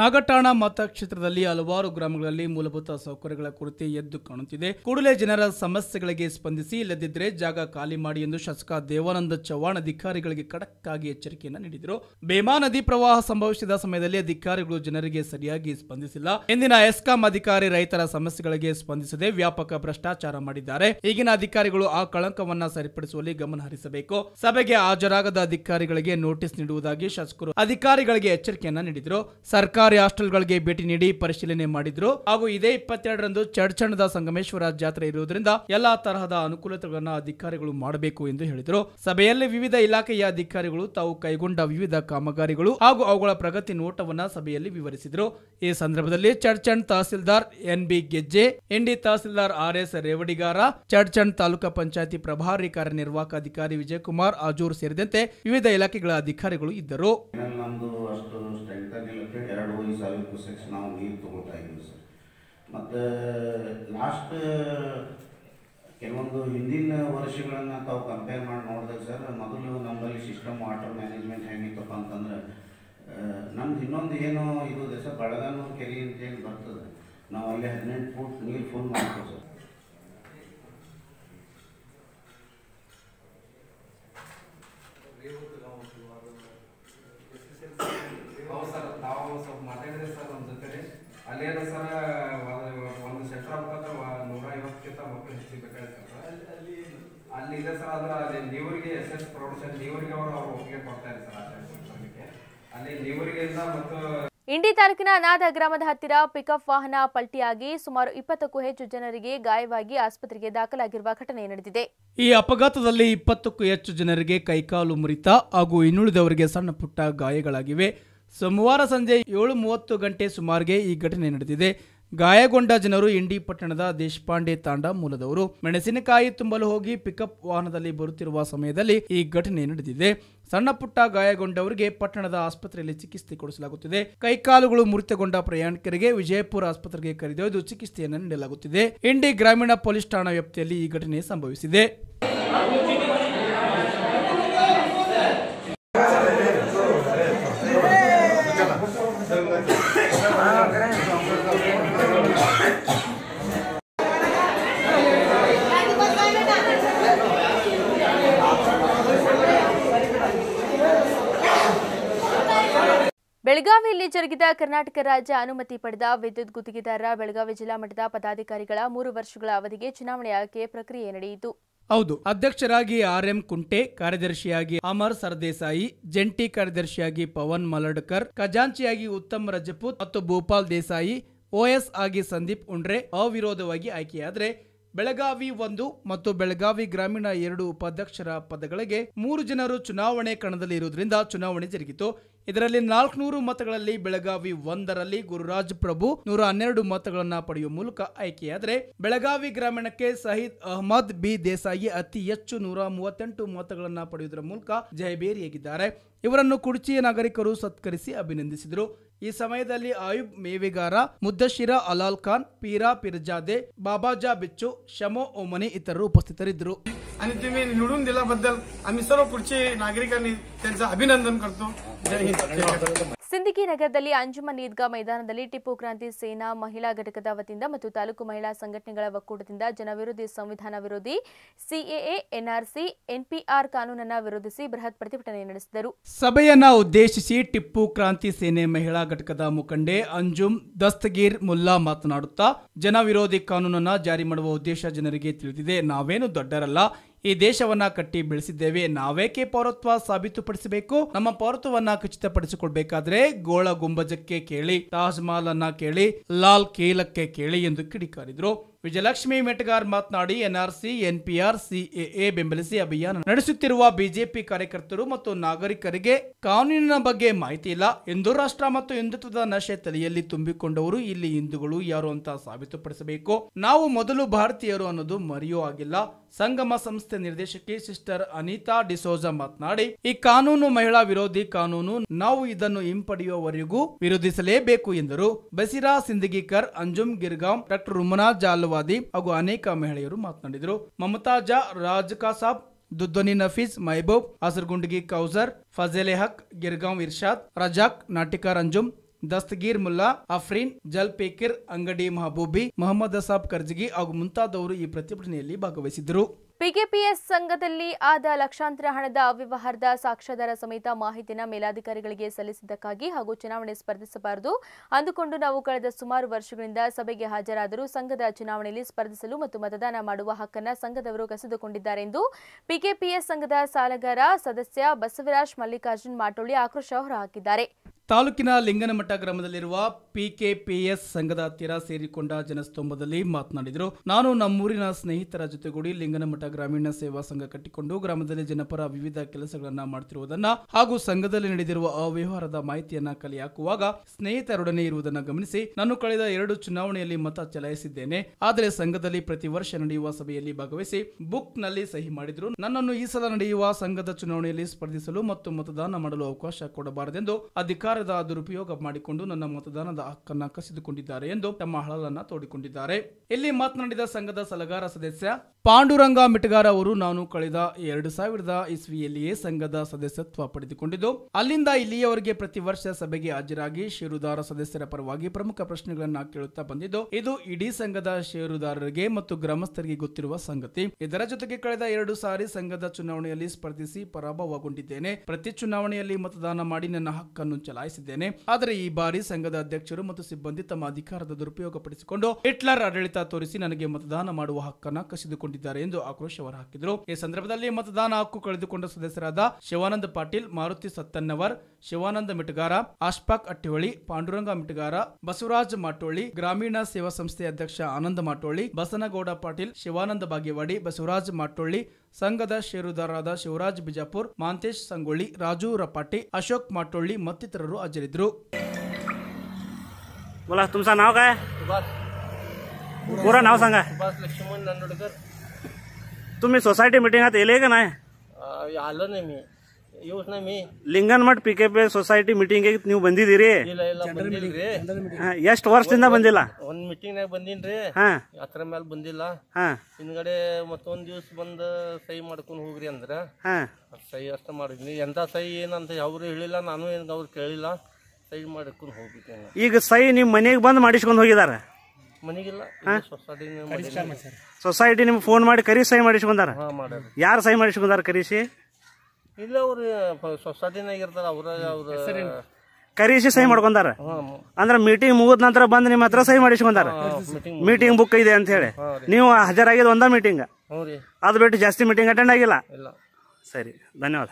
B: ನಾಗಠಾಣ ಮತಕ್ಷೇತ್ರದಲ್ಲಿ ಹಲವಾರು ಗ್ರಾಮಗಳಲ್ಲಿ ಮೂಲಭೂತ ಸೌಕರ್ಯಗಳ ಕೊರತೆ ಎದ್ದು ಕಾಣುತ್ತಿದೆ ಕೂಡಲೇ ಜನರ ಸಮಸ್ಯೆಗಳಿಗೆ ಸ್ಪಂದಿಸಿ ಇಲ್ಲದಿದ್ದರೆ ಜಾಗ ಖಾಲಿ ಮಾಡಿ ಎಂದು ಶಾಸಕ ದೇವಾನಂದ ಚವ್ಹಾಣ್ ಅಧಿಕಾರಿಗಳಿಗೆ ಖಡಕ್ ಎಚ್ಚರಿಕೆಯನ್ನು ನೀಡಿದರು ಭೇಮಾ ನದಿ ಪ್ರವಾಹ ಸಂಭವಿಸಿದ ಸಮಯದಲ್ಲಿ ಅಧಿಕಾರಿಗಳು ಜನರಿಗೆ ಸರಿಯಾಗಿ ಸ್ಪಂದಿಸಿಲ್ಲ ಎಂದಿನ ಎಸ್ಕಾಂ ಅಧಿಕಾರಿ ರೈತರ ಸಮಸ್ಯೆಗಳಿಗೆ ಸ್ಪಂದಿಸದೆ ವ್ಯಾಪಕ ಭ್ರಷ್ಟಾಚಾರ ಮಾಡಿದ್ದಾರೆ ಈಗಿನ ಅಧಿಕಾರಿಗಳು ಆ ಕಳಂಕವನ್ನ ಸರಿಪಡಿಸುವಲ್ಲಿ ಗಮನ ಹರಿಸಬೇಕು ಸಭೆಗೆ ಹಾಜರಾಗದ ಅಧಿಕಾರಿಗಳಿಗೆ ನೋಟಿಸ್ ನೀಡುವುದಾಗಿ ಶಾಸಕರು ಅಧಿಕಾರಿಗಳಿಗೆ ಎಚ್ಚರಿಕೆಯನ್ನ ನೀಡಿದರು ಸರ್ ಸರ್ಕಾರಿ ಹಾಸ್ಟೆಲ್ಗಳಿಗೆ ಭೇಟಿ ನೀಡಿ ಪರಿಶೀಲನೆ ಮಾಡಿದ್ರು ಹಾಗೂ ಇದೇ ಇಪ್ಪತ್ತೆರಡರಂದು ಚಡ್ಚಣದ ಸಂಗಮೇಶ್ವರ ಜಾತ್ರೆ ಇರುವುದರಿಂದ ಎಲ್ಲಾ ತರಹದ ಅನುಕೂಲತೆಗಳನ್ನು ಅಧಿಕಾರಿಗಳು ಮಾಡಬೇಕು ಎಂದು ಹೇಳಿದರು ಸಭೆಯಲ್ಲಿ ವಿವಿಧ ಇಲಾಖೆಯ ಅಧಿಕಾರಿಗಳು ತಾವು ಕೈಗೊಂಡ ವಿವಿಧ ಕಾಮಗಾರಿಗಳು ಹಾಗೂ ಅವುಗಳ ಪ್ರಗತಿ ನೋಟವನ್ನು ಸಭೆಯಲ್ಲಿ ವಿವರಿಸಿದರು ಈ ಸಂದರ್ಭದಲ್ಲಿ ಚಡ್ಚಂಡ್ ತಹಸೀಲ್ದಾರ್ ಎನ್ ಬಿ ಗೆಜ್ಜೆ ಎನ್ಡಿ ತಹಸೀಲ್ದಾರ್ ಆರ್ ಎಸ್ ರೇವಡಿಗಾರ ಚಡ್ಚಂಡ್ ತಾಲೂಕಾ ಪಂಚಾಯತಿ ಪ್ರಭಾರಿ ಕಾರ್ಯನಿರ್ವಾಹಕ ಅಧಿಕಾರಿ ವಿಜಯಕುಮಾರ್ ಆಜೂರ್ ಸೇರಿದಂತೆ ವಿವಿಧ ಇಲಾಖೆಗಳ ಅಧಿಕಾರಿಗಳು ಇದ್ದರು
E: ಎರಡು ಈ ಸಾವಿರ ಪುಸ್ತಕ ನಾವು ನೀರು ತೊಗೊಳ್ತಾ ಇದ್ದೀವಿ ಸರ್ ಮತ್ತು ಲಾಸ್ಟ್ ಕೆಲವೊಂದು ಹಿಂದಿನ ವರ್ಷಗಳನ್ನು ತಾವು ಕಂಪೇರ್ ಮಾಡಿ ನೋಡಿದಾಗ ಸರ್ ಮೊದಲು ನಮ್ಮಲ್ಲಿ ಸಿಸ್ಟಮ್ ವಾಟರ್ ಮ್ಯಾನೇಜ್ಮೆಂಟ್ ಹೆಂಗಿತ್ತಪ್ಪ ಅಂತಂದ್ರೆ ನಮ್ದು ಇನ್ನೊಂದು ಏನು ಇದು ಸರ್ ಬಳಗಾನೂರು ಕೆರೆ ಅಂತೇಳಿ ಬರ್ತದೆ ನಾವು ಅಲ್ಲಿ ಹದಿನೆಂಟು ಫೂಟ್ ನೀರು ಫುಲ್ ಮಾಡ್ತೀವಿ ಸರ್
B: ತಾವು ಸ್ವಲ್ಪ ಮಾತಾಡಿದ್ರೆ ಸರ್ ನಮ್ಮ ಜೊತೆ ಅಲ್ಲೇನು ಸರ್ ಒಂದು ಸೆಕ್ಟರ್ ಮುಖಾಂತರ ನೂರ ಐವತ್ತಕ್ಕಿಂತ ಮಕ್ಕಳು ಹೆಚ್ಚಿಗೆ ಬೇಕಾಗಿತ್ತು ಸರ್ ಅಲ್ಲಿ ಇದೆ ಸರ್ ಅಂದ್ರೆ ಅಲ್ಲಿ ನೀವರಿಗೆ ಎಸ್ ಎಸ್ ಪ್ರೌಢಶಾಲೆ ನೀವರಿಗೆ ಅವರು ಅವ್ರು ಒಪ್ಪಿಗೆ ಕೊಡ್ತಾರೆ ಸರ್ ಅಲ್ಲಿ
A: ನೀವರಿಗೆಯಿಂದ ಮತ್ತು ಇಂಡಿ ತಾಲೂಕಿನ ಅನಾಥ ಗ್ರಾಮದ ಹತ್ತಿರ ಪಿಕಪ್ ವಾಹನ ಪಲ್ಟಿಯಾಗಿ ಸುಮಾರು ಇಪ್ಪತ್ತಕ್ಕೂ ಹೆಚ್ಚು ಜನರಿಗೆ ಗಾಯವಾಗಿ ಆಸ್ಪತ್ರೆಗೆ ದಾಖಲಾಗಿರುವ ಘಟನೆ ನಡೆದಿದೆ
B: ಈ ಅಪಘಾತದಲ್ಲಿ ಇಪ್ಪತ್ತಕ್ಕೂ ಹೆಚ್ಚು ಜನರಿಗೆ ಕೈಕಾಲು ಮುರಿತ ಹಾಗೂ ಇನ್ನುಳಿದವರಿಗೆ ಸಣ್ಣ ಪುಟ್ಟ ಗಾಯಗಳಾಗಿವೆ ಸೋಮವಾರ ಸಂಜೆ ಏಳು ಮೂವತ್ತು ಗಂಟೆ ಸುಮಾರಿಗೆ ಈ ಘಟನೆ ನಡೆದಿದೆ ಗಾಯಗೊಂಡ ಜನರು ಇಂಡಿ ಪಟ್ಟಣದ ದೇಶಪಾಂಡೆ ತಾಂಡ ಮೂಲದವರು ಮೆಣಸಿನಕಾಯಿ ತುಂಬಲು ಹೋಗಿ ಪಿಕಪ್ ವಾಹನದಲ್ಲಿ ಬರುತ್ತಿರುವ ಸಮಯದಲ್ಲಿ ಈ ಘಟನೆ ನಡೆದಿದೆ ಸಣ್ಣ ಪುಟ್ಟ ಗಾಯಗೊಂಡವರಿಗೆ ಪಟ್ಟಣದ ಆಸ್ಪತ್ರೆಯಲ್ಲಿ ಚಿಕಿತ್ಸೆ ಕೊಡಿಸಲಾಗುತ್ತಿದೆ ಕೈಕಾಲುಗಳು ಮುರಿತಗೊಂಡ ಪ್ರಯಾಣಿಕರಿಗೆ ವಿಜಯಪುರ ಆಸ್ಪತ್ರೆಗೆ ಕರೆದೊಯ್ದು ಚಿಕಿತ್ಸೆಯನ್ನು ನೀಡಲಾಗುತ್ತಿದೆ ಇಂಡಿ ಗ್ರಾಮೀಣ ಪೊಲೀಸ್ ಠಾಣಾ ವ್ಯಾಪ್ತಿಯಲ್ಲಿ ಈ ಘಟನೆ ಸಂಭವಿಸಿದೆ
A: ಬೆಳಗಾವಿಯಲ್ಲಿ ಜರುಗಿದ ಕರ್ನಾಟಕ ರಾಜ್ಯ ಅನುಮತಿ ಪಡೆದ ವಿದ್ಯುತ್ ಗುತ್ತಿಗೆದಾರರ ಬೆಳಗಾವಿ ಜಿಲ್ಲಾ ಮಟ್ಟದ ಪದಾಧಿಕಾರಿಗಳ ಮೂರು ವರ್ಷಗಳ ಅವಧಿಗೆ ಚುನಾವಣೆ ಆಯ್ಕೆ ಪ್ರಕ್ರಿಯೆ ನಡೆಯಿತು
B: ಹೌದು ಅಧ್ಯಕ್ಷರಾಗಿ ಆರ್ ಎಂ ಕುಂಟೆ ಕಾರ್ಯದರ್ಶಿಯಾಗಿ ಅಮರ್ ಸರ್ದೇಸಾಯಿ ಜಂಟಿ ಕಾರ್ಯದರ್ಶಿಯಾಗಿ ಪವನ್ ಮಲಡ್ಕರ್ ಖಜಾಂಚಿಯಾಗಿ ಉತ್ತಮ್ ರಜಪೂತ್ ಮತ್ತು ಭೂಪಾಲ್ ದೇಸಾಯಿ ಓಎಸ್ ಆಗಿ ಸಂದೀಪ್ ಉಂಡ್ರೆ ಅವಿರೋಧವಾಗಿ ಆಯ್ಕೆಯಾದರೆ ಬೆಳಗಾವಿ ಒಂದು ಮತ್ತು ಬೆಳಗಾವಿ ಗ್ರಾಮೀಣ ಎರಡು ಉಪಾಧ್ಯಕ್ಷರ ಪದಗಳಿಗೆ ಮೂರು ಜನರು ಚುನಾವಣೆ ಕಣದಲ್ಲಿ ಇರುವುದರಿಂದ ಚುನಾವಣೆ ಜರುಗಿತು ಇದರಲ್ಲಿ ನಾಲ್ಕುನೂರು ಮತಗಳಲ್ಲಿ ಬೆಳಗಾವಿ ಒಂದರಲ್ಲಿ ಗುರುರಾಜ್ ಪ್ರಭು ನೂರ ಹನ್ನೆರಡು ಮತಗಳನ್ನು ಪಡೆಯುವ ಮೂಲಕ ಆಯ್ಕೆಯಾದರೆ ಬೆಳಗಾವಿ ಗ್ರಾಮೀಣಕ್ಕೆ ಸಹಿದ್ ಅಹಮದ್ ಬಿ ದೇಸಾಯಿ ಅತಿ ಹೆಚ್ಚು ನೂರ ಮೂವತ್ತೆಂಟು ಮತಗಳನ್ನು ಪಡೆಯುವುದರ ಮೂಲಕ ಜಯಬೇರಿಯಾಗಿದ್ದಾರೆ ಇವರನ್ನು ಕುರ್ಚಿಯ ನಾಗರಿಕರು ಸತ್ಕರಿಸಿ ಅಭಿನಂದಿಸಿದರು ಈ ಸಮಯದಲ್ಲಿ ಆಯುಬ್ ಮೇವಿಗಾರ ಮುದ್ದಶಿರ ಅಲಾಲ್ ಖಾನ್ ಪೀರಾ ಪಿರ್ಜಾದೆ ಬಾಬಾಜಾ ಬಿಚ್ಚು ಶಮೋ ಓಮನಿ ಇತರರು ಉಪಸ್ಥಿತರಿದ್ದರು ನಾಗರಿಕ ಅಭಿನಂದನ್ जय
A: ಸಿಂದಗಿ ನಗರದಲ್ಲಿ ಅಂಜುಮನ್ ಈದ್ಗಾ ಮೈದಾನದಲ್ಲಿ ಟಿಪ್ಪು ಕ್ರಾಂತಿ ಸೇನಾ ಮಹಿಳಾ ಘಟಕದ ವತಿಯಿಂದ ಮತ್ತು ತಾಲೂಕು ಮಹಿಳಾ ಸಂಘಟನೆಗಳ ಒಕ್ಕೂಟದಿಂದ ಜನವಿರೋಧಿ ಸಂವಿಧಾನ ವಿರೋಧಿ ಸಿಎಎ ಎನ್ಆರ್ಸಿ ಎನ್ಪಿಆರ್ ಕಾನೂನನ್ನು ವಿರೋಧಿಸಿ ಬೃಹತ್ ಪ್ರತಿಭಟನೆ ನಡೆಸಿದರು
B: ಸಭೆಯನ್ನು ಉದ್ದೇಶಿಸಿ ಟಿಪ್ಪು ಕ್ರಾಂತಿ ಸೇನೆ ಮಹಿಳಾ ಘಟಕದ ಮುಖಂಡೆ ಅಂಜುಮ್ ದಸ್ತಗೀರ್ ಮುಲ್ಲಾ ಮಾತನಾಡುತ್ತಾ ಜನವಿರೋಧಿ ಕಾನೂನನ್ನು ಜಾರಿ ಮಾಡುವ ಉದ್ದೇಶ ಜನರಿಗೆ ತಿಳಿದಿದೆ ನಾವೇನು ದೊಡ್ಡರಲ್ಲ ಈ ದೇಶವನ್ನ ಕಟ್ಟಿ ಬೆಳೆಸಿದ್ದೇವೆ ನಾವೇಕೆ ಪೌರತ್ವ ಸಾಬೀತುಪಡಿಸಬೇಕು ನಮ್ಮ ಪೌರತ್ವವನ್ನ ಖಚಿತಪಡಿಸಿಕೊಳ್ಬೇಕಾದ್ರೆ ಗೋಳ ಗುಂಬಜಕ್ಕೆ ಕೇಳಿ ತಾಜ್ ಮಹಲ್ ಅನ್ನ ಕೇಳಿ ಲಾಲ್ ಕೇಲಕ್ಕೆ ಕೇಳಿ ಎಂದು ಕಿಡಿಕಾರಿದ್ರು ವಿಜಯಲಕ್ಷ್ಮಿ ಮೆಟಗಾರ್ ಮಾತನಾಡಿ ಎನ್ಆರ್ಸಿ ಎನ್ಪಿಆರ್ ಸಿಎಎ ಬೆಂಬಲಿಸಿ ಅಭಿಯಾನ ನಡೆಸುತ್ತಿರುವ ಬಿಜೆಪಿ ಕಾರ್ಯಕರ್ತರು ಮತ್ತು ನಾಗರಿಕರಿಗೆ ಕಾನೂನಿನ ಬಗ್ಗೆ ಮಾಹಿತಿ ಇಲ್ಲ ಹಿಂದೂ ರಾಷ್ಟ್ರ ಮತ್ತು ಹಿಂದುತ್ವದ ನಶೆ ತಲೆಯಲ್ಲಿ ತುಂಬಿಕೊಂಡವರು ಇಲ್ಲಿ ಹಿಂದೂಗಳು ಯಾರು ಅಂತ ಸಾಬೀತುಪಡಿಸಬೇಕು ನಾವು ಮೊದಲು ಭಾರತೀಯರು ಅನ್ನೋದು ಮರೆಯೂ ಆಗಿಲ್ಲ ಸಂಗಮ ಸಂಸ್ಥೆ ನಿರ್ದೇಶಕಿ ಸಿಸ್ಟರ್ ಅನಿತಾ ಡಿಸೋಜಾ ಮಾತನಾಡಿ ಈ ಕಾನೂನು ಮಹಿಳಾ ವಿರೋಧಿ ಕಾನೂನು ನಾವು ಇದನ್ನು ಹಿಂಪಡೆಯುವವರೆಗೂ ವಿರೋಧಿಸಲೇಬೇಕು ಎಂದರು ಬಸಿರಾ ಸಿಂದಗಿಕರ್ ಅಂಜುಮ್ ಗಿರ್ಗಾಂ ಡಾಕ್ಟರ್ ರುಮನಾ ಜಾಲ್ವ ಸಮಾಜವಾದಿ ಹಾಗೂ ಅನೇಕ ಮಹಿಳೆಯರು ಮಾತನಾಡಿದರು ಮಮತಾಜಾ ರಾಜ್ ಕಾಸಾಬ್ ದುದ್ದನಿ ನಫೀಸ್ ಮೈಬೂಬ್ ಹಸರ್ಗುಂಡಗಿ ಕೌಸರ್ ಫಜೇಲೆ ಹಕ್ ಗಿರ್ಗಾಂವ್ ಇರ್ಷಾದ್ ರಜಾಕ್ ನಾಟಿಕಾ ರಂಜುಮ್ ದಸ್ತಗೀರ್ ಮುಲ್ಲಾ ಅಫ್ರೀನ್ ಜಲ್ ಪೇಕಿರ್ ಅಂಗಡಿ ಮಹಬೂಬಿ ಮೊಹಮ್ಮದ್ ಅಸಾಬ್ ಕರ್ಜಗಿ ಹಾಗೂ ಮುಂತಾದವರು ಈ ಪ್ರತಿಭಟನೆಯಲ್ಲಿ ಭಾಗವಹಿಸಿದ್ದರು
A: ಪಿಕೆಪಿಎಸ್ ಸಂಘದಲ್ಲಿ ಆದ ಲಕ್ಷಾಂತರ ಹಣದ ಅವ್ಯವಹಾರದ ಸಾಕ್ಷ್ಯಾಧಾರ ಸಮೇತ ಮಾಹಿತಿಯನ್ನು ಮೇಲಾಧಿಕಾರಿಗಳಿಗೆ ಸಲ್ಲಿಸಿದ್ದಕ್ಕಾಗಿ ಹಾಗೂ ಚುನಾವಣೆ ಸ್ಪರ್ಧಿಸಬಾರದು ಅಂದುಕೊಂಡು ನಾವು ಕಳೆದ ಸುಮಾರು ವರ್ಷಗಳಿಂದ ಸಭೆಗೆ ಹಾಜರಾದರೂ ಸಂಘದ ಚುನಾವಣೆಯಲ್ಲಿ ಸ್ಪರ್ಧಿಸಲು ಮತ್ತು ಮತದಾನ ಮಾಡುವ ಹಕ್ಕನ್ನು ಸಂಘದವರು ಕಸಿದುಕೊಂಡಿದ್ದಾರೆ ಎಂದು ಪಿಕೆಪಿಎಸ್ ಸಂಘದ ಸಾಲಗಾರ ಸದಸ್ಯ ಬಸವರಾಜ್ ಮಲ್ಲಿಕಾರ್ಜುನ್ ಮಾಟೋಳಿ ಆಕ್ರೋಶ ಹೊರಹಾಕಿದ್ದಾರೆ
B: ತಾಲೂಕಿನ ಲಿಂಗನಮಠ ಗ್ರಾಮದಲ್ಲಿರುವ ಪಿಕೆಪಿಎಸ್ ಸಂಘದ ಹತ್ತಿರ ಸೇರಿಕೊಂಡ ಜನಸ್ತಂಭದಲ್ಲಿ ಮಾತನಾಡಿದರು ನಾನು ನಮ್ಮೂರಿನ ಸ್ನೇಹಿತರ ಜೊತೆಗೂಡಿ ಲಿಂಗನಮಠ ಗ್ರಾಮೀಣ ಸೇವಾ ಸಂಘ ಕಟ್ಟಿಕೊಂಡು ಗ್ರಾಮದಲ್ಲಿ ಜನಪರ ವಿವಿಧ ಕೆಲಸಗಳನ್ನ ಮಾಡುತ್ತಿರುವುದನ್ನ ಹಾಗೂ ಸಂಘದಲ್ಲಿ ನಡೆದಿರುವ ಅವ್ಯವಹಾರದ ಮಾಹಿತಿಯನ್ನ ಕಲೆ ಹಾಕುವಾಗ ಸ್ನೇಹಿತರೊಡನೆ ಇರುವುದನ್ನು ಗಮನಿಸಿ ನಾನು ಕಳೆದ ಎರಡು ಚುನಾವಣೆಯಲ್ಲಿ ಮತ ಚಲಾಯಿಸಿದ್ದೇನೆ ಆದರೆ ಸಂಘದಲ್ಲಿ ಪ್ರತಿ ವರ್ಷ ನಡೆಯುವ ಸಭೆಯಲ್ಲಿ ಭಾಗವಹಿಸಿ ಬುಕ್ ನಲ್ಲಿ ಸಹಿ ಮಾಡಿದ್ರು ನನ್ನನ್ನು ಈ ಸಲ ನಡೆಯುವ ಸಂಘದ ಚುನಾವಣೆಯಲ್ಲಿ ಸ್ಪರ್ಧಿಸಲು ಮತ್ತು ಮತದಾನ ಮಾಡಲು ಅವಕಾಶ ಕೊಡಬಾರದೆಂದು ಅಧಿಕಾರದ ದುರುಪಯೋಗ ಮಾಡಿಕೊಂಡು ನನ್ನ ಮತದಾನದ ಹಕ್ಕನ್ನ ಕಸಿದುಕೊಂಡಿದ್ದಾರೆ ಎಂದು ತಮ್ಮ ಹಳಲನ್ನ ತೋಡಿಕೊಂಡಿದ್ದಾರೆ ಇಲ್ಲಿ ಮಾತನಾಡಿದ ಸಂಘದ ಸಲಗಾರ ಸದಸ್ಯ ಪಾಂಡುರಂಗ ಮಿಟಗಾರ ಅವರು ನಾನು ಕಳೆದ ಎರಡು ಸಾವಿರದ ಇಸ್ವಿಯಲ್ಲಿಯೇ ಸಂಘದ ಸದಸ್ಯತ್ವ ಪಡೆದುಕೊಂಡಿದ್ದು ಅಲ್ಲಿಂದ ಇಲ್ಲಿಯವರೆಗೆ ಪ್ರತಿ ವರ್ಷ ಸಭೆಗೆ ಹಾಜರಾಗಿ ಷೇರುದಾರ ಸದಸ್ಯರ ಪರವಾಗಿ ಪ್ರಮುಖ ಪ್ರಶ್ನೆಗಳನ್ನು ಕೇಳುತ್ತಾ ಬಂದಿದ್ದು ಇದು ಇಡೀ ಸಂಘದ ಷೇರುದಾರರಿಗೆ ಮತ್ತು ಗ್ರಾಮಸ್ಥರಿಗೆ ಗೊತ್ತಿರುವ ಸಂಗತಿ ಇದರ ಜೊತೆಗೆ ಕಳೆದ ಎರಡು ಸಾರಿ ಸಂಘದ ಚುನಾವಣೆಯಲ್ಲಿ ಸ್ಪರ್ಧಿಸಿ ಪರಾಭವಗೊಂಡಿದ್ದೇನೆ ಪ್ರತಿ ಚುನಾವಣೆಯಲ್ಲಿ ಮತದಾನ ಮಾಡಿ ನನ್ನ ಹಕ್ಕನ್ನು ಚಲಾಯಿಸಿದ್ದೇನೆ ಆದರೆ ಈ ಬಾರಿ ಸಂಘದ ಅಧ್ಯಕ್ಷರು ಮತ್ತು ಸಿಬ್ಬಂದಿ ತಮ್ಮ ಅಧಿಕಾರದ ದುರುಪಯೋಗಪಡಿಸಿಕೊಂಡು ಹಿಟ್ಲರ್ ಆಡಳಿತ ತೋರಿಸಿ ನನಗೆ ಮತದಾನ ಮಾಡುವ ಹಕ್ಕನ್ನು ಕಸಿದುಕೊಂಡಿದ್ದಾರೆ ಎಂದು ಆಕ್ರೋಶ ಆಕ್ರೋಶ ಈ ಸಂದರ್ಭದಲ್ಲಿ ಮತದಾನ ಹಕ್ಕು ಕಳೆದುಕೊಂಡ ಸದಸ್ಯರಾದ ಶಿವಾನಂದ ಪಾಟೀಲ್ ಮಾರುತಿ ಸತ್ತನ್ನವರ್ ಶಿವಾನಂದ ಮಿಟಗಾರ ಆಶ್ಪಾಕ್ ಅಟ್ಟಿಹೊಳಿ ಪಾಂಡುರಂಗ ಮಿಟಗಾರ ಬಸವರಾಜ್ ಮಾಟೋಳಿ ಗ್ರಾಮೀಣ ಸೇವಾ ಸಂಸ್ಥೆ ಅಧ್ಯಕ್ಷ ಆನಂದ ಮಾಟೋಳಿ ಬಸನಗೌಡ ಪಾಟೀಲ್ ಶಿವಾನಂದ ಬಾಗೇವಾಡಿ ಬಸವರಾಜ್ ಮಾಟೋಳಿ ಸಂಘದ ಷೇರುದಾರರಾದ ಶಿವರಾಜ್ ಬಿಜಾಪುರ್ ಮಾಂತೇಶ್ ಸಂಗೊಳ್ಳಿ ರಾಜು ರಪಾಟಿ ಅಶೋಕ್ ಮಾಟೋಳ್ಳಿ ಮತ್ತಿತರರು ಹಾಜರಿದ್ದರು नाव काय नाव
E: तुम्ही सोसायटी ಮೀಟಿಂಗ್ येले का नाही
B: अं, आलो नाही मी
E: Linganmath P K P society meeting ನೀವು ಬಂದಿದ್ದೀರಿ ಇಲ್ಲ
B: ಇಲ್ಲ ಬಂದಿಲ್ರಿ ಎಷ್ಟು ವರ್ಷದಿಂದ ಬಂದಿಲ್ಲ ಒಂದ್ ಮೀಟಿಂಗ್ ನಾಗ ಬಂದಿನ್ರಿ ಹಾ ಅದ್ರ ಮೇಲೆ ಬಂದಿಲ್ಲ ಹಾ ಹಿಂದ್ಗಡೆ ಮತ್ತೊಂದ್ ದಿವ್ಸ ಬಂದು ಸಹಿ ಮಾಡ್ಕೊಂಡ್ ಹೋಗ್ರಿ ಅಂದ್ರ ಹಾ ಸೈ ಸಹಿ ಅಷ್ಟ ಮಾಡಿದ್ನಿ ಎಂತ ಸಹಿ ಏನಂತ ಅವರು ಹೇಳಿಲ್ಲ ನಾನು ಏನ್ ಅವ್ರು ಕೇಳಿಲ್ಲ ಸಹಿ ಮಾಡ್ಕೊಂಡ್ ಹೋಗ್ಬಿಟ್ಟೆ ಈಗ ಸೈ ನಿಮ್ಮ ಮನೆಗೆ ಬಂದು ಮಾಡಿಸ್ಕೊಂಡು ಹೋಗಿದಾರೆ ಸೊಸೈಟಿ ನಿಮ್ಗೆ ಫೋನ್ ಮಾಡಿ ಕರಿ ಸಹಿ ಮಾಡಿಸ್ಕೊಂಡಾರ ಯಾರು ಸಹಿ ಮಾಡಿಸ್ಕೊಂಡಾರ ಕರೀಸಿ ಇಲ್ಲ ಕರೀಸಿ ಸಹಿ ಮಾಡ್ಕೊಂಡಾರ ಅಂದ್ರೆ ಮೀಟಿಂಗ್ ಮುಗಿದ ನಂತರ ಬಂದು ನಿಮ್ಮ ಹತ್ರ ಸಹಿ ಮಾಡಿಸ್ಕೊಂಡಾರ ಮೀಟಿಂಗ್ ಬುಕ್ ಇದೆ ಅಂತ ಹೇಳಿ ನೀವು ಹಾಜರಾಗಿದ್ದು ಒಂದ ಮೀಟಿಂಗ್ ಅದು ಬಿಟ್ಟು ಜಾಸ್ತಿ ಮೀಟಿಂಗ್ ಅಟೆಂಡ್ ಆಗಿಲ್ಲ ಸರಿ ಧನ್ಯವಾದ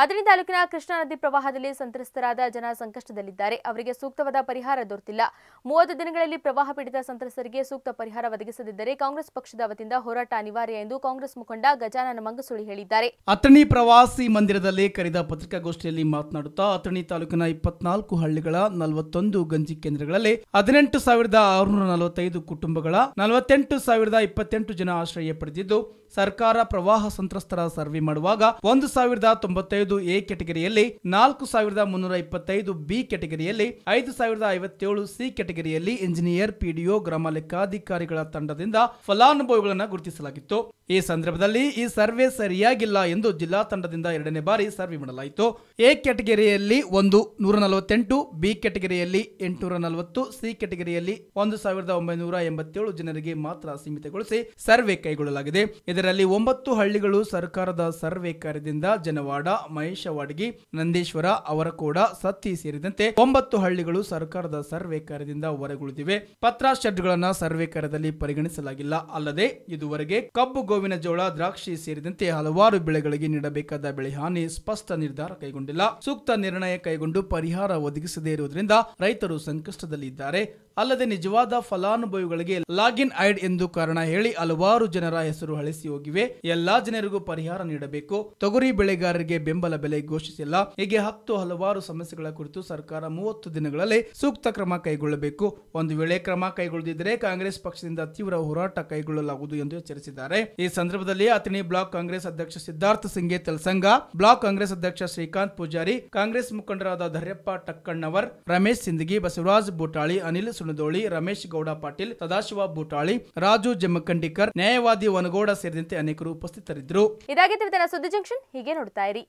A: ಹದಿನೈದು ತಾಲೂಕಿನ ಕೃಷ್ಣಾ ನದಿ ಪ್ರವಾಹದಲ್ಲಿ ಸಂತ್ರಸ್ತರಾದ ಜನ ಸಂಕಷ್ಟದಲ್ಲಿದ್ದಾರೆ ಅವರಿಗೆ ಸೂಕ್ತವಾದ ಪರಿಹಾರ ದೊರೆತಿಲ್ಲ ಮೂವತ್ತು ದಿನಗಳಲ್ಲಿ ಪ್ರವಾಹ ಪೀಡಿತ ಸಂತ್ರಸ್ತರಿಗೆ ಸೂಕ್ತ ಪರಿಹಾರ ಒದಗಿಸದಿದ್ದರೆ ಕಾಂಗ್ರೆಸ್ ಪಕ್ಷದ ವತಿಯಿಂದ ಹೋರಾಟ ಅನಿವಾರ್ಯ ಎಂದು ಕಾಂಗ್ರೆಸ್ ಮುಖಂಡ ಗಜಾನನ ಮಂಗಸುಳಿ ಹೇಳಿದ್ದಾರೆ
B: ಅಥಣಿ ಪ್ರವಾಸಿ ಮಂದಿರದಲ್ಲಿ ಕರೆದ ಪತ್ರಿಕಾಗೋಷ್ಠಿಯಲ್ಲಿ ಮಾತನಾಡುತ್ತಾ ಅಥಣಿ ತಾಲೂಕಿನ ಇಪ್ಪತ್ನಾಲ್ಕು ಹಳ್ಳಿಗಳ ನಲವತ್ತೊಂದು ಗಂಜಿ ಕೇಂದ್ರಗಳಲ್ಲಿ ಹದಿನೆಂಟು ಸಾವಿರದ ಆರುನೂರ ನಲವತ್ತೈದು ಕುಟುಂಬಗಳ ನಲವತ್ತೆಂಟು ಸಾವಿರದ ಇಪ್ಪತ್ತೆಂಟು ಜನ ಆಶ್ರಯ ಪಡೆದಿದ್ದು ಸರ್ಕಾರ ಪ್ರವಾಹ ಸಂತ್ರಸ್ತರ ಸರ್ವೆ ಮಾಡುವಾಗ ಒಂದು ಸಾವಿರದ ತೊಂಬತ್ತೈದು ಎ ಕೆಟಗರಿಯಲ್ಲಿ ನಾಲ್ಕು ಸಾವಿರದ ಮುನ್ನೂರ ಇಪ್ಪತ್ತೈದು ಬಿ ಕೆಟಗರಿಯಲ್ಲಿ ಐದು ಸಾವಿರದ ಐವತ್ತೇಳು ಸಿ ಕೆಟಗರಿಯಲ್ಲಿ ಇಂಜಿನಿಯರ್ ಪಿಡಿಒ ಗ್ರಾಮ ಲೆಕ್ಕಾಧಿಕಾರಿಗಳ ತಂಡದಿಂದ ಫಲಾನುಭವಿಗಳನ್ನು ಗುರುತಿಸಲಾಗಿತ್ತು ಈ ಸಂದರ್ಭದಲ್ಲಿ ಈ ಸರ್ವೆ ಸರಿಯಾಗಿಲ್ಲ ಎಂದು ಜಿಲ್ಲಾ ತಂಡದಿಂದ ಎರಡನೇ ಬಾರಿ ಸರ್ವೆ ಮಾಡಲಾಯಿತು ಎ ಕೆಟಗರಿಯಲ್ಲಿ ಒಂದು ನೂರ ನಲವತ್ತೆಂಟು ಬಿ ಕೆಟಗರಿಯಲ್ಲಿ ಎಂಟುನೂರ ನಲವತ್ತು ಸಿ ಕೆಟಗರಿಯಲ್ಲಿ ಒಂದು ಸಾವಿರದ ಒಂಬೈನೂರ ಎಂಬತ್ತೇಳು ಜನರಿಗೆ ಮಾತ್ರ ಸೀಮಿತಗೊಳಿಸಿ ಸರ್ವೆ ಕೈಗೊಳ್ಳಲಾಗಿದೆ ಇದರಲ್ಲಿ ಒಂಬತ್ತು ಹಳ್ಳಿಗಳು ಸರ್ಕಾರದ ಸರ್ವೆ ಕಾರ್ಯದಿಂದ ಜನವಾಡ ಮಹೇಶವಾಡಗಿ ನಂದೀಶ್ವರ ಅವರಕೋಡ ಸತ್ತಿ ಸೇರಿದಂತೆ ಒಂಬತ್ತು ಹಳ್ಳಿಗಳು ಸರ್ಕಾರದ ಸರ್ವೆ ಕಾರ್ಯದಿಂದ ಹೊರಗುಳಿದಿವೆ ಪತ್ರ ಶೆಡ್ಗಳನ್ನು ಸರ್ವೆ ಕಾರ್ಯದಲ್ಲಿ ಪರಿಗಣಿಸಲಾಗಿಲ್ಲ ಅಲ್ಲದೆ ಇದುವರೆಗೆ ಕಬ್ಬು ಗೋವಿನ ಜೋಳ ದ್ರಾಕ್ಷಿ ಸೇರಿದಂತೆ ಹಲವಾರು ಬೆಳೆಗಳಿಗೆ ನೀಡಬೇಕಾದ ಬೆಳೆ ಹಾನಿ ಸ್ಪಷ್ಟ ನಿರ್ಧಾರ ಕೈಗೊಂಡಿಲ್ಲ ಸೂಕ್ತ ನಿರ್ಣಯ ಕೈಗೊಂಡು ಪರಿಹಾರ ಒದಗಿಸದೇ ಇರುವುದರಿಂದ ರೈತರು ಸಂಕಷ್ಟದಲ್ಲಿದ್ದಾರೆ ಅಲ್ಲದೆ ನಿಜವಾದ ಫಲಾನುಭವಿಗಳಿಗೆ ಲಾಗಿನ್ ಐಡ್ ಎಂದು ಕಾರಣ ಹೇಳಿ ಹಲವಾರು ಜನರ ಹೆಸರು ಅಳಿಸಿ ಹೋಗಿವೆ ಎಲ್ಲಾ ಜನರಿಗೂ ಪರಿಹಾರ ನೀಡಬೇಕು ತೊಗರಿ ಬೆಳೆಗಾರರಿಗೆ ಬೆಂಬಲ ಬೆಲೆ ಘೋಷಿಸಿಲ್ಲ ಹೀಗೆ ಹತ್ತು ಹಲವಾರು ಸಮಸ್ಯೆಗಳ ಕುರಿತು ಸರ್ಕಾರ ಮೂವತ್ತು ದಿನಗಳಲ್ಲಿ ಸೂಕ್ತ ಕ್ರಮ ಕೈಗೊಳ್ಳಬೇಕು ಒಂದು ವೇಳೆ ಕ್ರಮ ಕೈಗೊಳ್ಳದಿದ್ದರೆ ಕಾಂಗ್ರೆಸ್ ಪಕ್ಷದಿಂದ ತೀವ್ರ ಹೋರಾಟ ಕೈಗೊಳ್ಳಲಾಗುವುದು ಎಂದು ಎಚ್ಚರಿಸಿದ್ದಾರೆ ಈ ಸಂದರ್ಭದಲ್ಲಿ ಅಥಣಿ ಬ್ಲಾಕ್ ಕಾಂಗ್ರೆಸ್ ಅಧ್ಯಕ್ಷ ಸಿದ್ದಾರ್ಥ ಸಿಂಗೆ ತಲಸಂಗ ಬ್ಲಾಕ್ ಕಾಂಗ್ರೆಸ್ ಅಧ್ಯಕ್ಷ ಶ್ರೀಕಾಂತ್ ಪೂಜಾರಿ ಕಾಂಗ್ರೆಸ್ ಮುಖಂಡರಾದ ಧರ್ಯಪ್ಪ ಟಕ್ಕಣ್ಣವರ್ ರಮೇಶ್ ಸಿಂದಗಿ ಬಸವರಾಜ್ ಬೋಟಾಳಿ ಅನಿಲ್ ಸುಣ ಕುಣದೋಳಿ ರಮೇಶ್ ಗೌಡ ಪಾಟೀಲ್ ಸದಾಶಿವ ಬೂಟಾಳಿ ರಾಜು ಜಮಖಂಡಿಕರ್ ನ್ಯಾಯವಾದಿ ವನಗೌಡ ಸೇರಿದಂತೆ ಅನೇಕರು ಉಪಸ್ಥಿತರಿದ್ದರು
A: ಇದಾಗಿತ್ತು ಸುದ್ದಿ ಜಂಕ್ಷನ್ ಹೀಗೆ ನೋಡ್ತಾ ಇರಿ